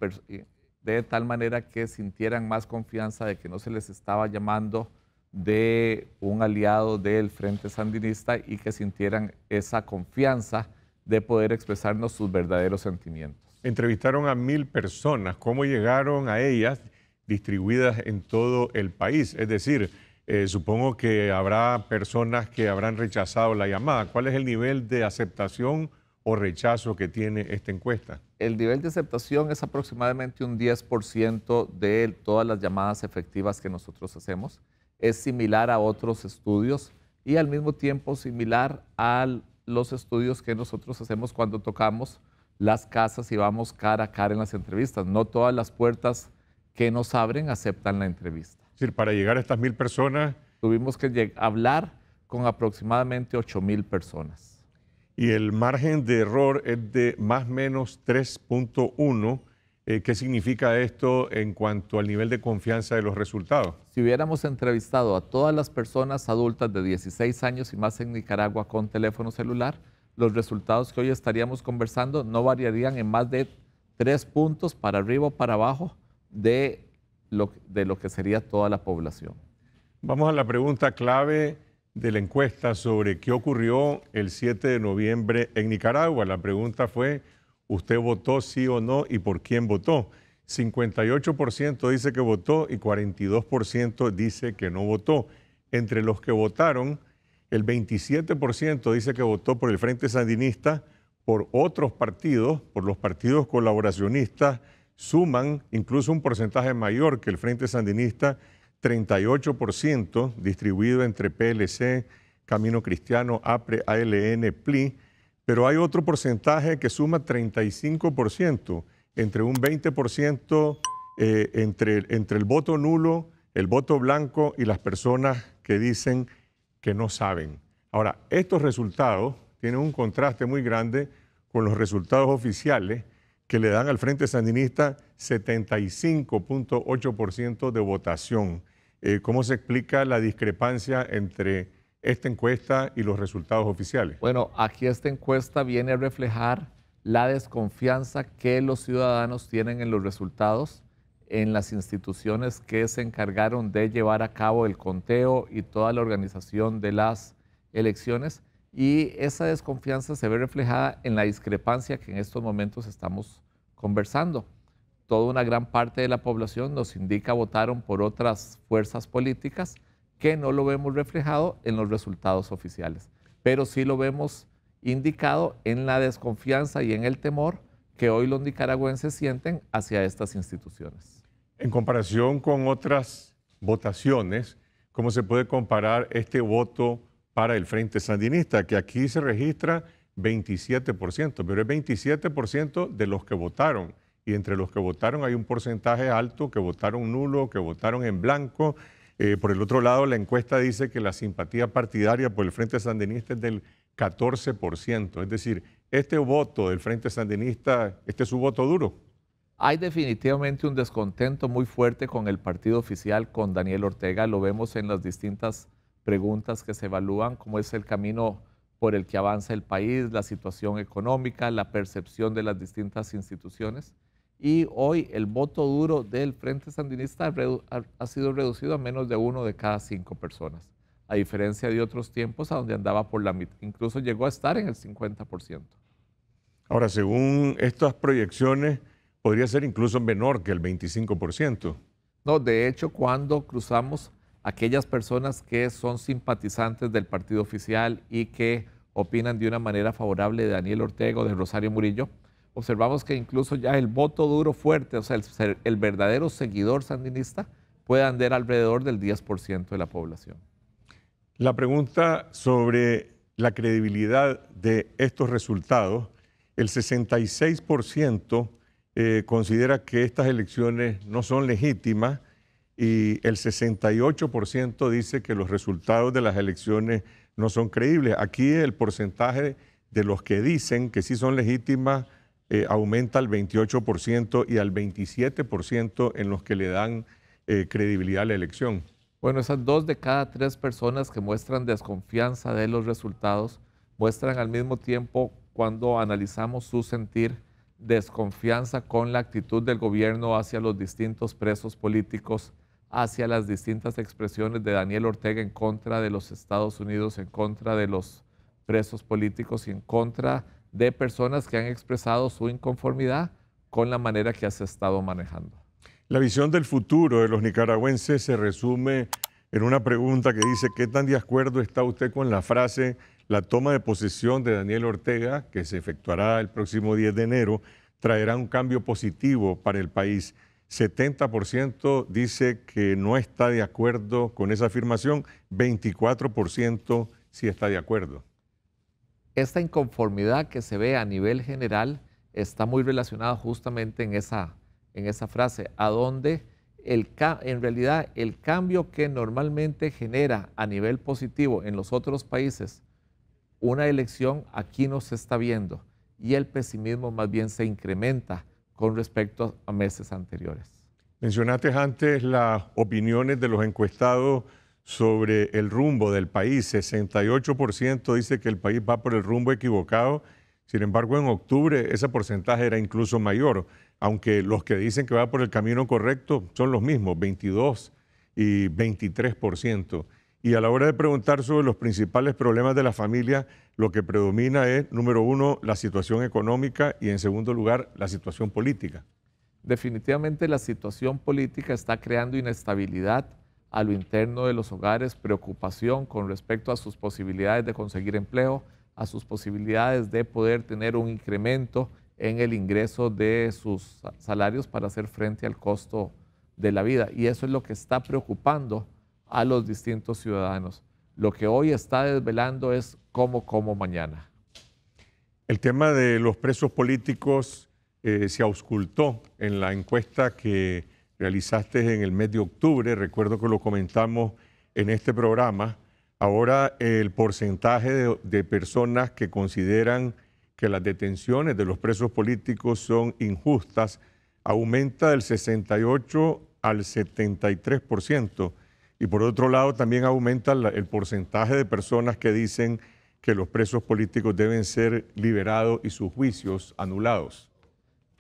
de tal manera que sintieran más confianza de que no se les estaba llamando de un aliado del Frente Sandinista y que sintieran esa confianza de poder expresarnos sus verdaderos sentimientos. Entrevistaron a mil personas, cómo llegaron a ellas distribuidas en todo el país. Es decir, eh, supongo que habrá personas que habrán rechazado la llamada. ¿Cuál es el nivel de aceptación o rechazo que tiene esta encuesta? El nivel de aceptación es aproximadamente un 10% de todas las llamadas efectivas que nosotros hacemos es similar a otros estudios y al mismo tiempo similar a los estudios que nosotros hacemos cuando tocamos las casas y vamos cara a cara en las entrevistas. No todas las puertas que nos abren aceptan la entrevista. Es decir, para llegar a estas mil personas... Tuvimos que hablar con aproximadamente 8 mil personas. Y el margen de error es de más o menos 3.1 eh, ¿Qué significa esto en cuanto al nivel de confianza de los resultados? Si hubiéramos entrevistado a todas las personas adultas de 16 años y más en Nicaragua con teléfono celular, los resultados que hoy estaríamos conversando no variarían en más de tres puntos para arriba o para abajo de lo, de lo que sería toda la población. Vamos a la pregunta clave de la encuesta sobre qué ocurrió el 7 de noviembre en Nicaragua. La pregunta fue usted votó sí o no y por quién votó. 58% dice que votó y 42% dice que no votó. Entre los que votaron, el 27% dice que votó por el Frente Sandinista, por otros partidos, por los partidos colaboracionistas, suman incluso un porcentaje mayor que el Frente Sandinista, 38% distribuido entre PLC, Camino Cristiano, APRE, ALN, PLI, pero hay otro porcentaje que suma 35%, entre un 20% eh, entre, entre el voto nulo, el voto blanco y las personas que dicen que no saben. Ahora, estos resultados tienen un contraste muy grande con los resultados oficiales que le dan al Frente Sandinista 75.8% de votación. Eh, ¿Cómo se explica la discrepancia entre esta encuesta y los resultados oficiales? Bueno, aquí esta encuesta viene a reflejar la desconfianza que los ciudadanos tienen en los resultados, en las instituciones que se encargaron de llevar a cabo el conteo y toda la organización de las elecciones. Y esa desconfianza se ve reflejada en la discrepancia que en estos momentos estamos conversando. Toda una gran parte de la población nos indica votaron por otras fuerzas políticas, que no lo vemos reflejado en los resultados oficiales, pero sí lo vemos indicado en la desconfianza y en el temor que hoy los nicaragüenses sienten hacia estas instituciones. En comparación con otras votaciones, ¿cómo se puede comparar este voto para el Frente Sandinista? Que aquí se registra 27%, pero es 27% de los que votaron. Y entre los que votaron hay un porcentaje alto que votaron nulo, que votaron en blanco. Eh, por el otro lado, la encuesta dice que la simpatía partidaria por el Frente Sandinista es del 14%. Es decir, este voto del Frente Sandinista, este es su voto duro. Hay definitivamente un descontento muy fuerte con el partido oficial, con Daniel Ortega. Lo vemos en las distintas preguntas que se evalúan, cómo es el camino por el que avanza el país, la situación económica, la percepción de las distintas instituciones y hoy el voto duro del Frente Sandinista ha sido reducido a menos de uno de cada cinco personas, a diferencia de otros tiempos a donde andaba por la mitad, incluso llegó a estar en el 50%. Ahora, según estas proyecciones, podría ser incluso menor que el 25%. No, de hecho, cuando cruzamos aquellas personas que son simpatizantes del partido oficial y que opinan de una manera favorable de Daniel Ortega o de Rosario Murillo, observamos que incluso ya el voto duro fuerte, o sea, el, el verdadero seguidor sandinista, puede andar alrededor del 10% de la población. La pregunta sobre la credibilidad de estos resultados, el 66% eh, considera que estas elecciones no son legítimas y el 68% dice que los resultados de las elecciones no son creíbles. Aquí el porcentaje de los que dicen que sí son legítimas eh, aumenta al 28% y al 27% en los que le dan eh, credibilidad a la elección. Bueno, esas dos de cada tres personas que muestran desconfianza de los resultados muestran al mismo tiempo cuando analizamos su sentir desconfianza con la actitud del gobierno hacia los distintos presos políticos, hacia las distintas expresiones de Daniel Ortega en contra de los Estados Unidos, en contra de los presos políticos y en contra de personas que han expresado su inconformidad con la manera que has estado manejando. La visión del futuro de los nicaragüenses se resume en una pregunta que dice, ¿qué tan de acuerdo está usted con la frase, la toma de posesión de Daniel Ortega, que se efectuará el próximo 10 de enero, traerá un cambio positivo para el país? 70% dice que no está de acuerdo con esa afirmación, 24% sí está de acuerdo. Esta inconformidad que se ve a nivel general está muy relacionada justamente en esa, en esa frase, a donde el, en realidad el cambio que normalmente genera a nivel positivo en los otros países una elección aquí no se está viendo y el pesimismo más bien se incrementa con respecto a meses anteriores. Mencionaste antes las opiniones de los encuestados sobre el rumbo del país. 68% dice que el país va por el rumbo equivocado. Sin embargo, en octubre ese porcentaje era incluso mayor, aunque los que dicen que va por el camino correcto son los mismos, 22 y 23%. Y a la hora de preguntar sobre los principales problemas de la familia, lo que predomina es, número uno, la situación económica y, en segundo lugar, la situación política. Definitivamente la situación política está creando inestabilidad a lo interno de los hogares preocupación con respecto a sus posibilidades de conseguir empleo, a sus posibilidades de poder tener un incremento en el ingreso de sus salarios para hacer frente al costo de la vida. Y eso es lo que está preocupando a los distintos ciudadanos. Lo que hoy está desvelando es cómo, cómo mañana. El tema de los presos políticos eh, se auscultó en la encuesta que realizaste en el mes de octubre, recuerdo que lo comentamos en este programa, ahora el porcentaje de, personas que consideran que las detenciones de los presos políticos son injustas aumenta del 68 al 73%. Y por otro lado, también aumenta el porcentaje de personas que dicen que los presos políticos deben ser liberados y sus juicios anulados.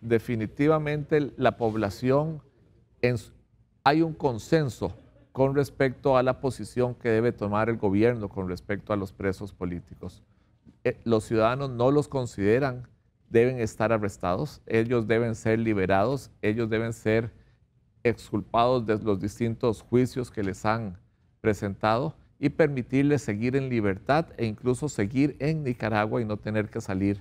Definitivamente la población hay un consenso con respecto a la posición que debe tomar el gobierno con respecto a los presos políticos. Eh, los ciudadanos no los consideran, deben estar arrestados, ellos deben ser liberados, ellos deben ser exculpados de los distintos juicios que les han presentado y permitirles seguir en libertad e incluso seguir en Nicaragua y no tener que salir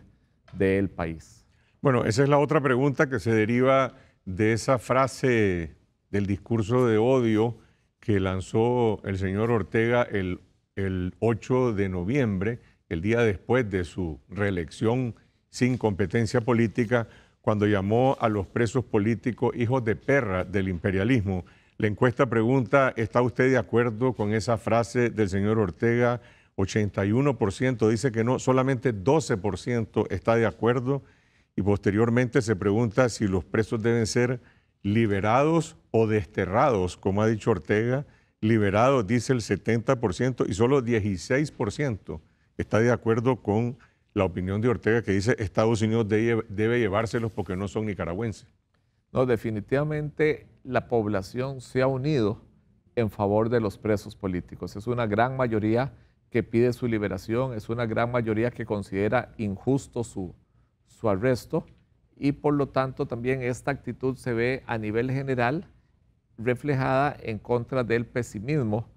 del país. Bueno, esa es la otra pregunta que se deriva de esa frase del discurso de odio que lanzó el señor Ortega el, 8 de noviembre, el día después de su reelección sin competencia política, cuando llamó a los presos políticos hijos de perra del imperialismo. La encuesta pregunta, ¿está usted de acuerdo con esa frase del señor Ortega? 81% dice que no, solamente 12% está de acuerdo y posteriormente se pregunta si los presos deben ser liberados o desterrados, como ha dicho Ortega, liberados dice el 70% y solo 16% está de acuerdo con la opinión de Ortega que dice Estados Unidos debe, llevárselos porque no son nicaragüenses. No, definitivamente la población se ha unido en favor de los presos políticos. Es una gran mayoría que pide su liberación, es una gran mayoría que considera injusto su, su arresto y por lo tanto también esta actitud se ve a nivel general reflejada en contra del pesimismo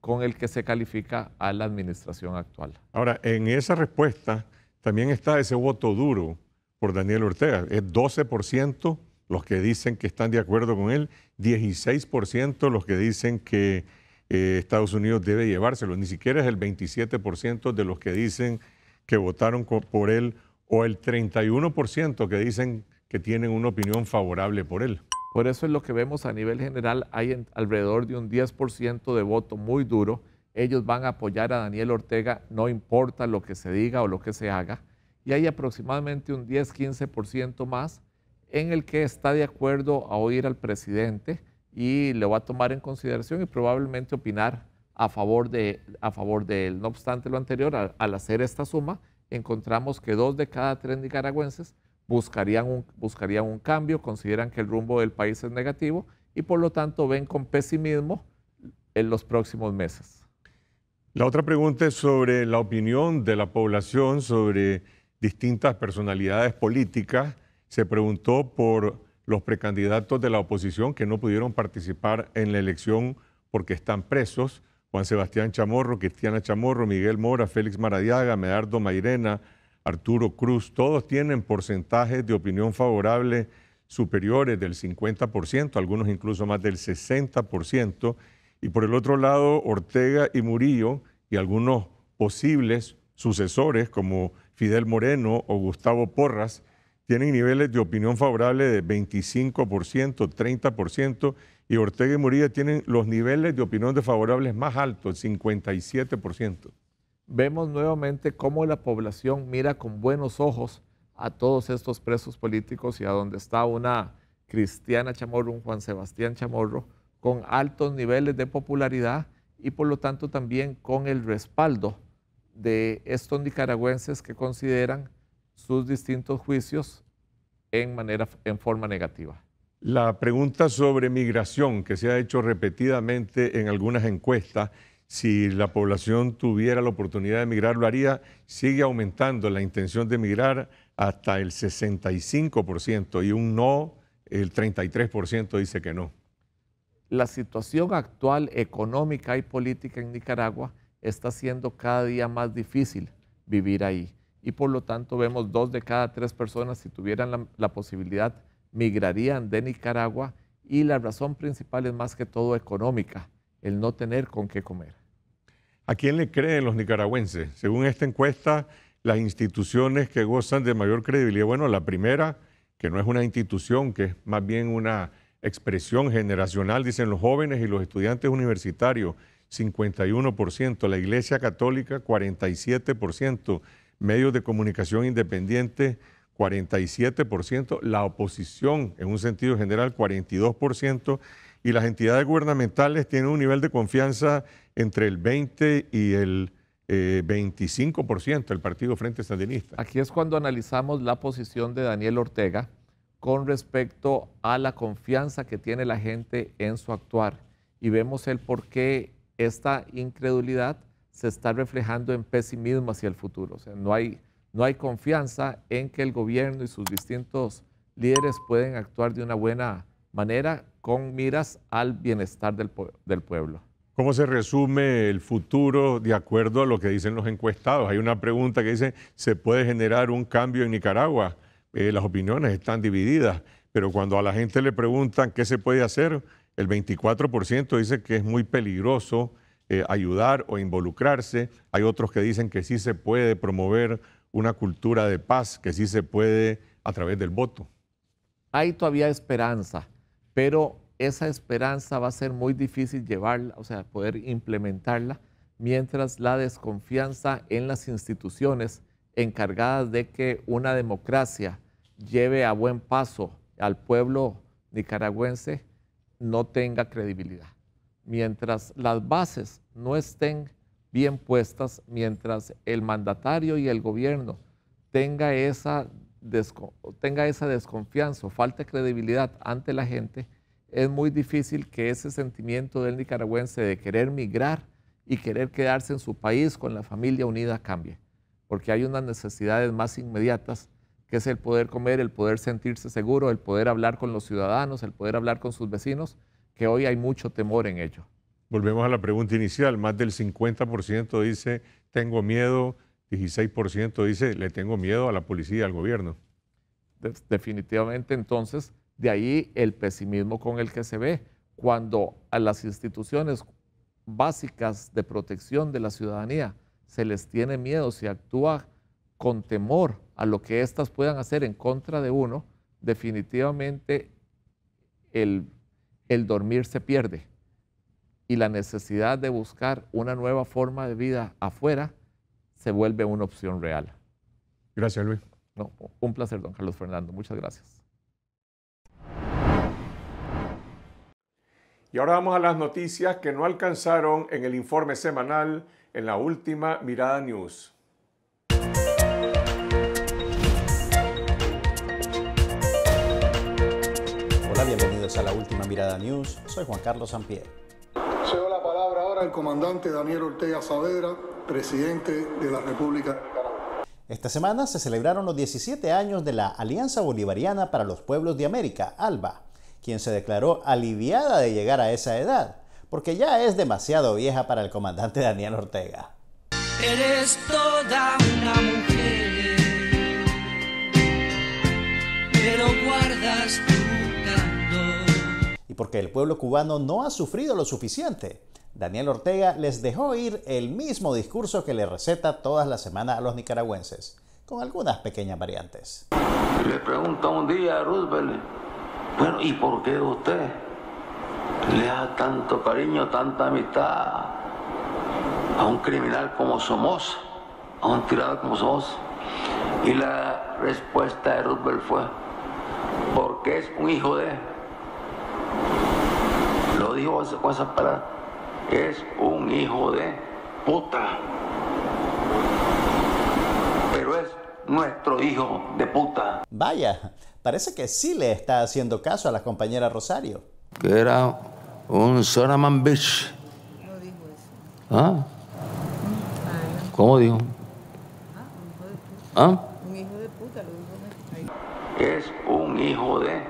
con el que se califica a la administración actual. Ahora, en esa respuesta también está ese voto duro por Daniel Ortega. Es 12% los que dicen que están de acuerdo con él, 16% los que dicen que eh, Estados Unidos debe llevárselo. Ni siquiera es el 27% de los que dicen que votaron por él o el 31% que dicen que tienen una opinión favorable por él. Por eso es lo que vemos a nivel general, hay alrededor de un 10% de voto muy duro. Ellos van a apoyar a Daniel Ortega, no importa lo que se diga o lo que se haga. Y hay aproximadamente un 10-15% más en el que está de acuerdo a oír al presidente y lo va a tomar en consideración y probablemente opinar a favor de, a favor de él. No obstante lo anterior, al hacer esta suma, encontramos que dos de cada tres nicaragüenses buscarían un, buscarían un cambio, consideran que el rumbo del país es negativo y por lo tanto ven con pesimismo en los próximos meses. La otra pregunta es sobre la opinión de la población sobre distintas personalidades políticas. Se preguntó por los precandidatos de la oposición que no pudieron participar en la elección porque están presos. Juan Sebastián Chamorro, Cristiana Chamorro, Miguel Mora, Félix Maradiaga, Medardo Mairena, Arturo Cruz, todos tienen porcentajes de opinión favorable superiores del 50%, algunos incluso más del 60%, y por el otro lado Ortega y Murillo y algunos posibles sucesores como Fidel Moreno o Gustavo Porras tienen niveles de opinión favorable de 25%, 30%, y Ortega y Murilla tienen los niveles de opinión favorables más altos, 57%. Vemos nuevamente cómo la población mira con buenos ojos a todos estos presos políticos y a donde está una Cristiana Chamorro, un Juan Sebastián Chamorro, con altos niveles de popularidad y por lo tanto también con el respaldo de estos nicaragüenses que consideran sus distintos juicios en, manera, en forma negativa. La pregunta sobre migración que se ha hecho repetidamente en algunas encuestas, si la población tuviera la oportunidad de migrar, lo haría, sigue aumentando la intención de migrar hasta el 65% y un no, el 33% dice que no. La situación actual económica y política en Nicaragua está siendo cada día más difícil vivir ahí y por lo tanto vemos dos de cada tres personas, si tuvieran la, posibilidad, migrarían de Nicaragua y la razón principal es más que todo económica, el no tener con qué comer. ¿A quién le creen los nicaragüenses? Según esta encuesta, las instituciones que gozan de mayor credibilidad, bueno, la primera, que no es una institución, que es más bien una expresión generacional, dicen los jóvenes y los estudiantes universitarios, 51%, la Iglesia Católica, 47%, medios de comunicación Independiente, 47%, la oposición en un sentido general 42% y las entidades gubernamentales tienen un nivel de confianza entre el 20 y el 25%, eh, el Partido Frente Sandinista. Aquí es cuando analizamos la posición de Daniel Ortega con respecto a la confianza que tiene la gente en su actuar y vemos el por qué esta incredulidad se está reflejando en pesimismo hacia el futuro. O sea, no hay, no hay confianza en que el gobierno y sus distintos líderes pueden actuar de una buena manera con miras al bienestar del, pueblo. ¿Cómo se resume el futuro de acuerdo a lo que dicen los encuestados? Hay una pregunta que dice, ¿se puede generar un cambio en Nicaragua? Eh, las opiniones están divididas, pero cuando a la gente le preguntan qué se puede hacer, el 24% dice que es muy peligroso eh, ayudar o involucrarse. Hay otros que dicen que sí se puede promover una cultura de paz, que sí se puede a través del voto. Hay todavía esperanza, pero esa esperanza va a ser muy difícil llevarla, o sea, poder implementarla, mientras la desconfianza en las instituciones encargadas de que una democracia lleve a buen paso al pueblo nicaragüense no tenga credibilidad mientras las bases no estén bien puestas, mientras el mandatario y el gobierno tenga esa, tenga esa desconfianza o falta de credibilidad ante la gente, es muy difícil que ese sentimiento del nicaragüense de querer migrar y querer quedarse en su país con la familia unida cambie, porque hay unas necesidades más inmediatas que es el poder comer, el poder sentirse seguro, el poder hablar con los ciudadanos, el poder hablar con sus vecinos, que hoy hay mucho temor en ello. Volvemos a la pregunta inicial, más del 50% dice tengo miedo, 16% dice le tengo miedo a la policía, al gobierno. definitivamente entonces, de ahí el pesimismo con el que se ve, cuando a las instituciones básicas de protección de la ciudadanía se les tiene miedo, se actúa con temor a lo que éstas puedan hacer en contra de uno, definitivamente el el dormir se pierde y la necesidad de buscar una nueva forma de vida afuera se vuelve una opción real. Gracias, Luis. No, un placer, don Carlos Fernando. Muchas gracias. Y ahora vamos a las noticias que no alcanzaron en el informe semanal en la última Mirada News. a la última mirada news. Soy Juan Carlos Sampier. Cedo la palabra ahora al comandante Daniel Ortega Saavedra, presidente de la República de Esta semana se celebraron los 17 años de la Alianza Bolivariana para los Pueblos de América, ALBA, quien se declaró aliviada de llegar a esa edad, porque ya es demasiado vieja para el comandante Daniel Ortega. Eres toda una mujer, pero guardas tu porque el pueblo cubano no ha sufrido lo suficiente. Daniel Ortega les dejó ir el mismo discurso que le receta todas las semanas a los nicaragüenses, con algunas pequeñas variantes. Le pregunta un día a Roosevelt, bueno, ¿y por qué usted le da tanto cariño, tanta amistad a un criminal como Somos, a un tirado como Somos? Y la respuesta de Roosevelt fue, porque es un hijo de dijo con esas palabras, es un hijo de puta. Pero es nuestro hijo de puta. Vaya, parece que sí le está haciendo caso a la compañera Rosario. Que era un sonaman bitch. No dijo eso. ¿Ah? ¿Cómo dijo? ¿Ah? Un hijo de puta, ¿Ah? lo dijo. Es un hijo de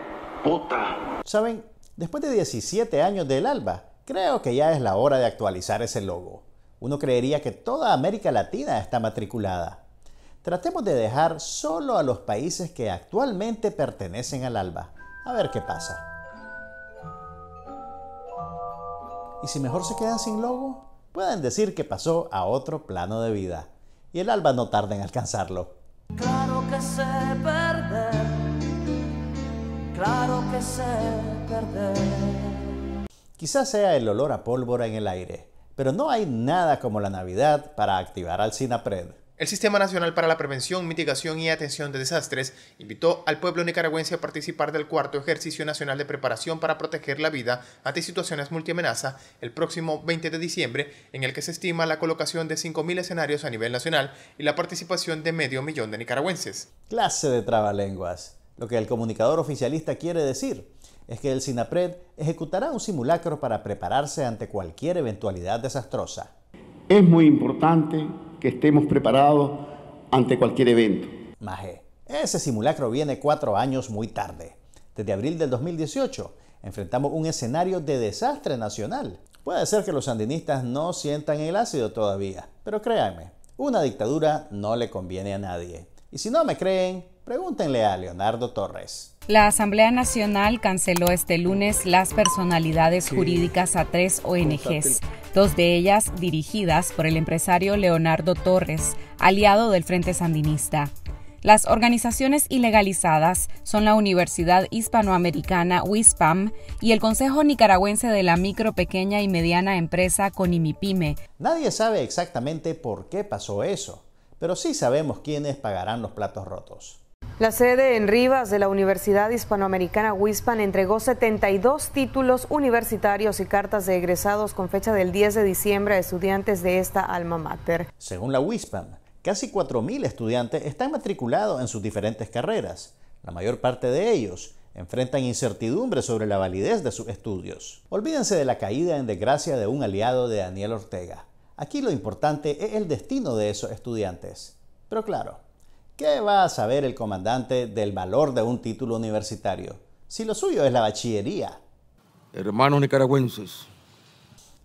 puta. ¿Saben? Después de 17 años del ALBA, creo que ya es la hora de actualizar ese logo. Uno creería que toda América Latina está matriculada. Tratemos de dejar solo a los países que actualmente pertenecen al ALBA. A ver qué pasa. Y si mejor se quedan sin logo, pueden decir que pasó a otro plano de vida. Y el ALBA no tarda en alcanzarlo. que claro que perder. Quizás sea el olor a pólvora en el aire, pero no hay nada como la Navidad para activar al Sinapred. El Sistema Nacional para la Prevención, Mitigación y Atención de Desastres invitó al pueblo nicaragüense a participar del cuarto ejercicio nacional de preparación para proteger la vida ante situaciones multiamenaza el próximo 20 de diciembre, en el que se estima la colocación de 5.000 escenarios a nivel nacional y la participación de medio millón de nicaragüenses. Clase de trabalenguas. Lo que el comunicador oficialista quiere decir es que el SINAPRED ejecutará un simulacro para prepararse ante cualquier eventualidad desastrosa. Es muy importante que estemos preparados ante cualquier evento. Maje, ese simulacro viene cuatro años muy tarde. Desde abril del 2018 enfrentamos un escenario de desastre nacional. Puede ser que los sandinistas no sientan el ácido todavía, pero créanme, una dictadura no le conviene a nadie. Y si no me creen, Pregúntenle a Leonardo Torres. La Asamblea Nacional canceló este lunes las personalidades jurídicas a tres ONGs, dos de ellas dirigidas por el empresario Leonardo Torres, aliado del Frente Sandinista. Las organizaciones ilegalizadas son la Universidad Hispanoamericana WISPAM y el Consejo Nicaragüense de la Micro, Pequeña y Mediana Empresa CONIMIPYME. Nadie sabe exactamente por qué pasó eso, pero sí sabemos quiénes pagarán los platos rotos. La sede en Rivas de la Universidad Hispanoamericana WISPAN entregó 72 títulos universitarios y cartas de egresados con fecha del 10 de diciembre a estudiantes de esta alma mater. Según la WISPAN, casi 4.000 estudiantes están matriculados en sus diferentes carreras. La mayor parte de ellos enfrentan incertidumbre sobre la validez de sus estudios. Olvídense de la caída en desgracia de un aliado de Daniel Ortega. Aquí lo importante es el destino de esos estudiantes. Pero claro, ¿Qué va a saber el comandante del valor de un título universitario si lo suyo es la bachillería? Hermanos nicaragüenses.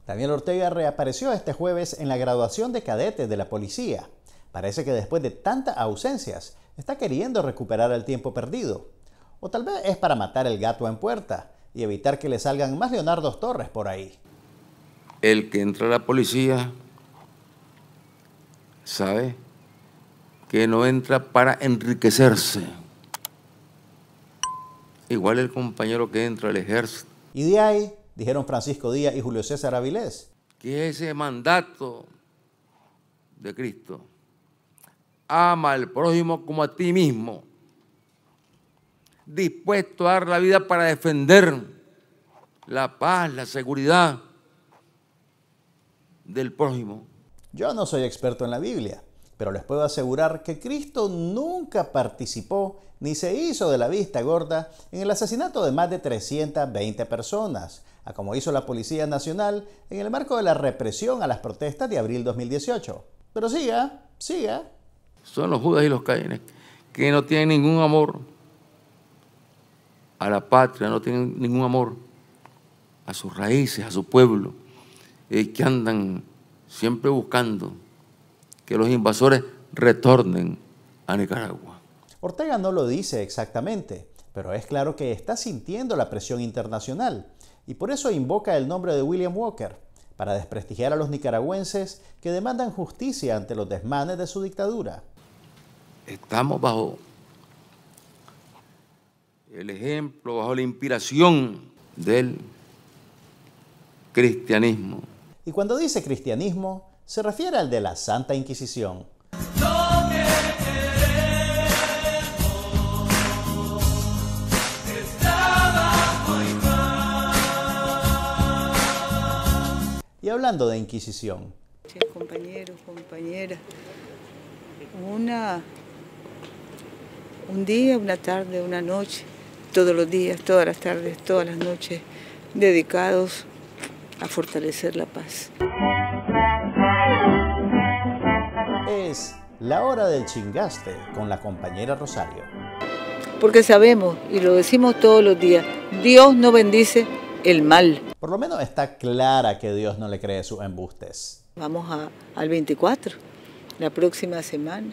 Daniel Ortega reapareció este jueves en la graduación de cadete de la policía. Parece que después de tantas ausencias, está queriendo recuperar el tiempo perdido. O tal vez es para matar el gato en puerta y evitar que le salgan más Leonardo Torres por ahí. El que entra a la policía sabe que no entra para enriquecerse. Igual el compañero que entra al ejército. Y de ahí, dijeron Francisco Díaz y Julio César Avilés. Que ese mandato de Cristo. Ama al prójimo como a ti mismo. Dispuesto a dar la vida para defender la paz, la seguridad del prójimo. Yo no soy experto en la Biblia, pero les puedo asegurar que Cristo nunca participó ni se hizo de la vista gorda en el asesinato de más de 320 personas, a como hizo la Policía Nacional en el marco de la represión a las protestas de abril 2018. Pero siga, siga. Son los judas y los caínes que no tienen ningún amor a la patria, no tienen ningún amor a sus raíces, a su pueblo, que andan siempre buscando que los invasores retornen a Nicaragua. Ortega no lo dice exactamente, pero es claro que está sintiendo la presión internacional y por eso invoca el nombre de William Walker para desprestigiar a los nicaragüenses que demandan justicia ante los desmanes de su dictadura. Estamos bajo el ejemplo, bajo la inspiración del cristianismo. Y cuando dice cristianismo, se refiere al de la Santa Inquisición. Y hablando de Inquisición. Compañeros, compañeras, una, un día, una tarde, una noche, todos los días, todas las tardes, todas las noches, dedicados a fortalecer la paz. La hora del chingaste con la compañera Rosario. Porque sabemos, y lo decimos todos los días, Dios no bendice el mal. Por lo menos está clara que Dios no le cree sus embustes. Vamos al 24, la próxima semana,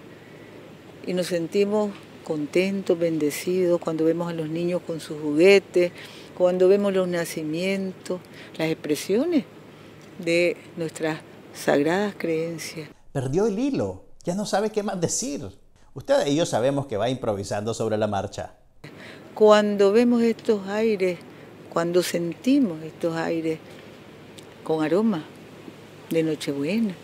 y nos sentimos contentos, bendecidos, cuando vemos a los niños con sus juguetes, cuando vemos los nacimientos, las expresiones de nuestras sagradas creencias. Perdió el hilo, ya no sabe qué más decir. Usted y yo sabemos que va improvisando sobre la marcha. Cuando vemos estos aires, cuando sentimos estos aires con aroma de Nochebuena,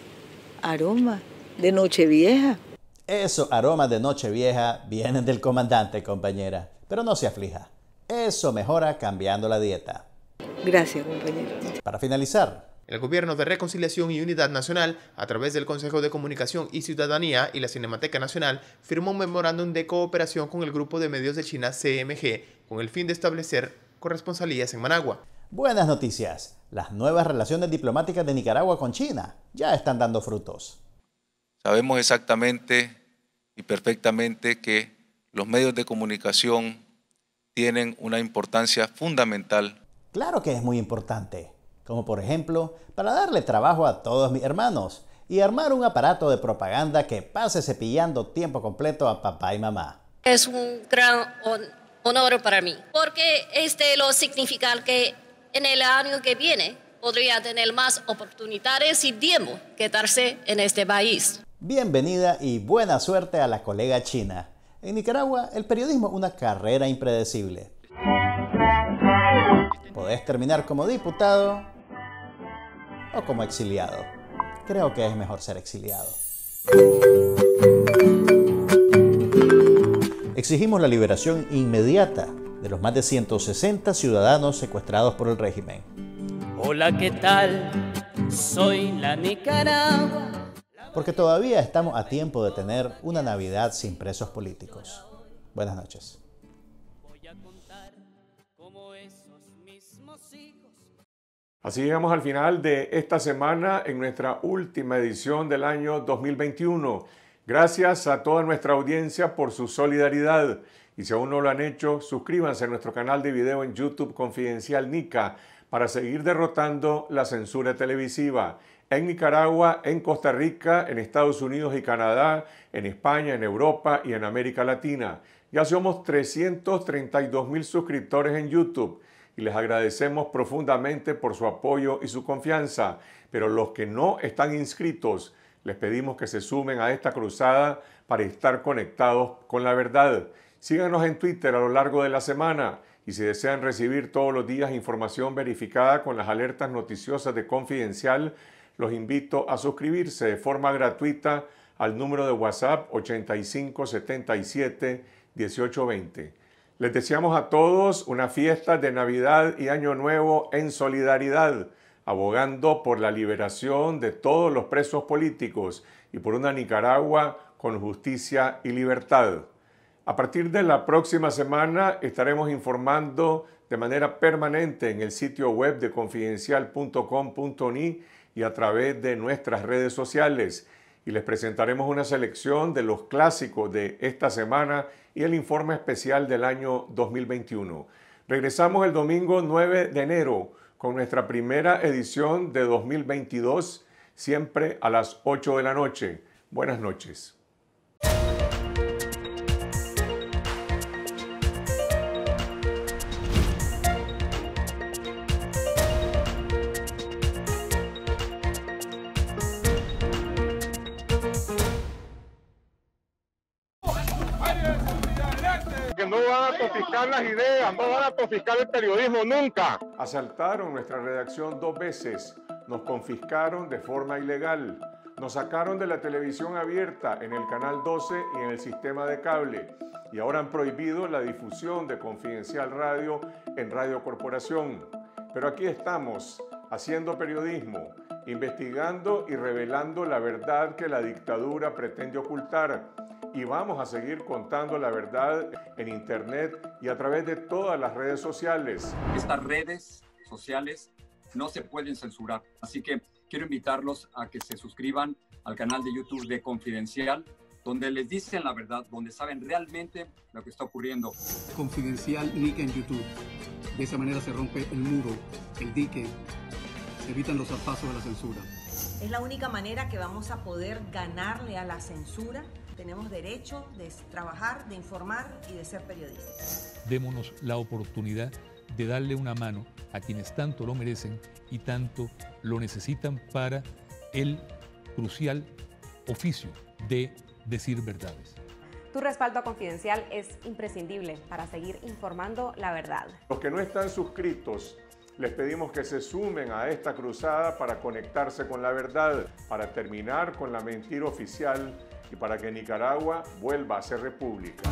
aroma de Nochevieja. Esos aromas de Nochevieja vienen del comandante, compañera. Pero no se aflija. Eso mejora cambiando la dieta. Gracias, compañero. Para finalizar, el Gobierno de Reconciliación y Unidad Nacional, a través del Consejo de Comunicación y Ciudadanía y la Cinemateca Nacional, firmó un memorándum de cooperación con el grupo de medios de China CMG, con el fin de establecer corresponsalías en Managua. Buenas noticias. Las nuevas relaciones diplomáticas de Nicaragua con China ya están dando frutos. Sabemos exactamente y perfectamente que los medios de comunicación tienen una importancia fundamental. Claro que es muy importante como por ejemplo para darle trabajo a todos mis hermanos y armar un aparato de propaganda que pase cepillando tiempo completo a papá y mamá. Es un gran honor para mí, porque este lo significa que en el año que viene podría tener más oportunidades y tiempo quedarse en este país. Bienvenida y buena suerte a la colega china. En Nicaragua, el periodismo es una carrera impredecible. Podés terminar como diputado o como exiliado. Creo que es mejor ser exiliado. Exigimos la liberación inmediata de los más de 160 ciudadanos secuestrados por el régimen. Hola, ¿qué tal? Soy la Nicaragua. Porque todavía estamos a tiempo de tener una Navidad sin presos políticos. Buenas noches. Así llegamos al final de esta semana en nuestra última edición del año 2021. Gracias a toda nuestra audiencia por su solidaridad. Y si aún no lo han hecho, suscríbanse a nuestro canal de video en YouTube Confidencial Nica para seguir derrotando la censura televisiva. En Nicaragua, en Costa Rica, en Estados Unidos y Canadá, en España, en Europa y en América Latina. Ya somos 332 mil suscriptores en YouTube y les agradecemos profundamente por su apoyo y su confianza, pero los que no están inscritos, les pedimos que se sumen a esta cruzada para estar conectados con la verdad. Síganos en Twitter a lo largo de la semana y si desean recibir todos los días información verificada con las alertas noticiosas de Confidencial, los invito a suscribirse de forma gratuita al número de WhatsApp 8577 1820. Les deseamos a todos una fiesta de Navidad y Año Nuevo en solidaridad, abogando por la liberación de todos los presos políticos y por una Nicaragua con justicia y libertad. A partir de la próxima semana estaremos informando de manera permanente en el sitio web de confidencial.com.ni y a través de nuestras redes sociales y les presentaremos una selección de los clásicos de esta semana y el informe especial del año 2021. Regresamos el domingo 9 de enero con nuestra primera edición de 2022, siempre a las 8 de la noche. Buenas noches. las ideas, no van a confiscar el periodismo nunca. Asaltaron nuestra redacción dos veces, nos confiscaron de forma ilegal, nos sacaron de la televisión abierta en el canal 12 y en el sistema de cable y ahora han prohibido la difusión de Confidencial Radio en Radio Corporación. Pero aquí estamos, haciendo periodismo, investigando y revelando la verdad que la dictadura pretende ocultar y vamos a seguir contando la verdad en Internet y a través de todas las redes sociales. Estas redes sociales no se pueden censurar, así que quiero invitarlos a que se suscriban al canal de YouTube de Confidencial, donde les dicen la verdad, donde saben realmente lo que está ocurriendo. Confidencial Nick en YouTube. De esa manera se rompe el muro, el dique, se evitan los zapazos de la censura. Es la única manera que vamos a poder ganarle a la censura tenemos derecho de trabajar, de informar y de ser periodistas. Démonos la oportunidad de darle una mano a quienes tanto lo merecen y tanto lo necesitan para el crucial oficio de decir verdades. Tu respaldo Confidencial es imprescindible para seguir informando la verdad. Los que no están suscritos, les pedimos que se sumen a esta cruzada para conectarse con la verdad, para terminar con la mentira oficial y para que Nicaragua vuelva a ser república.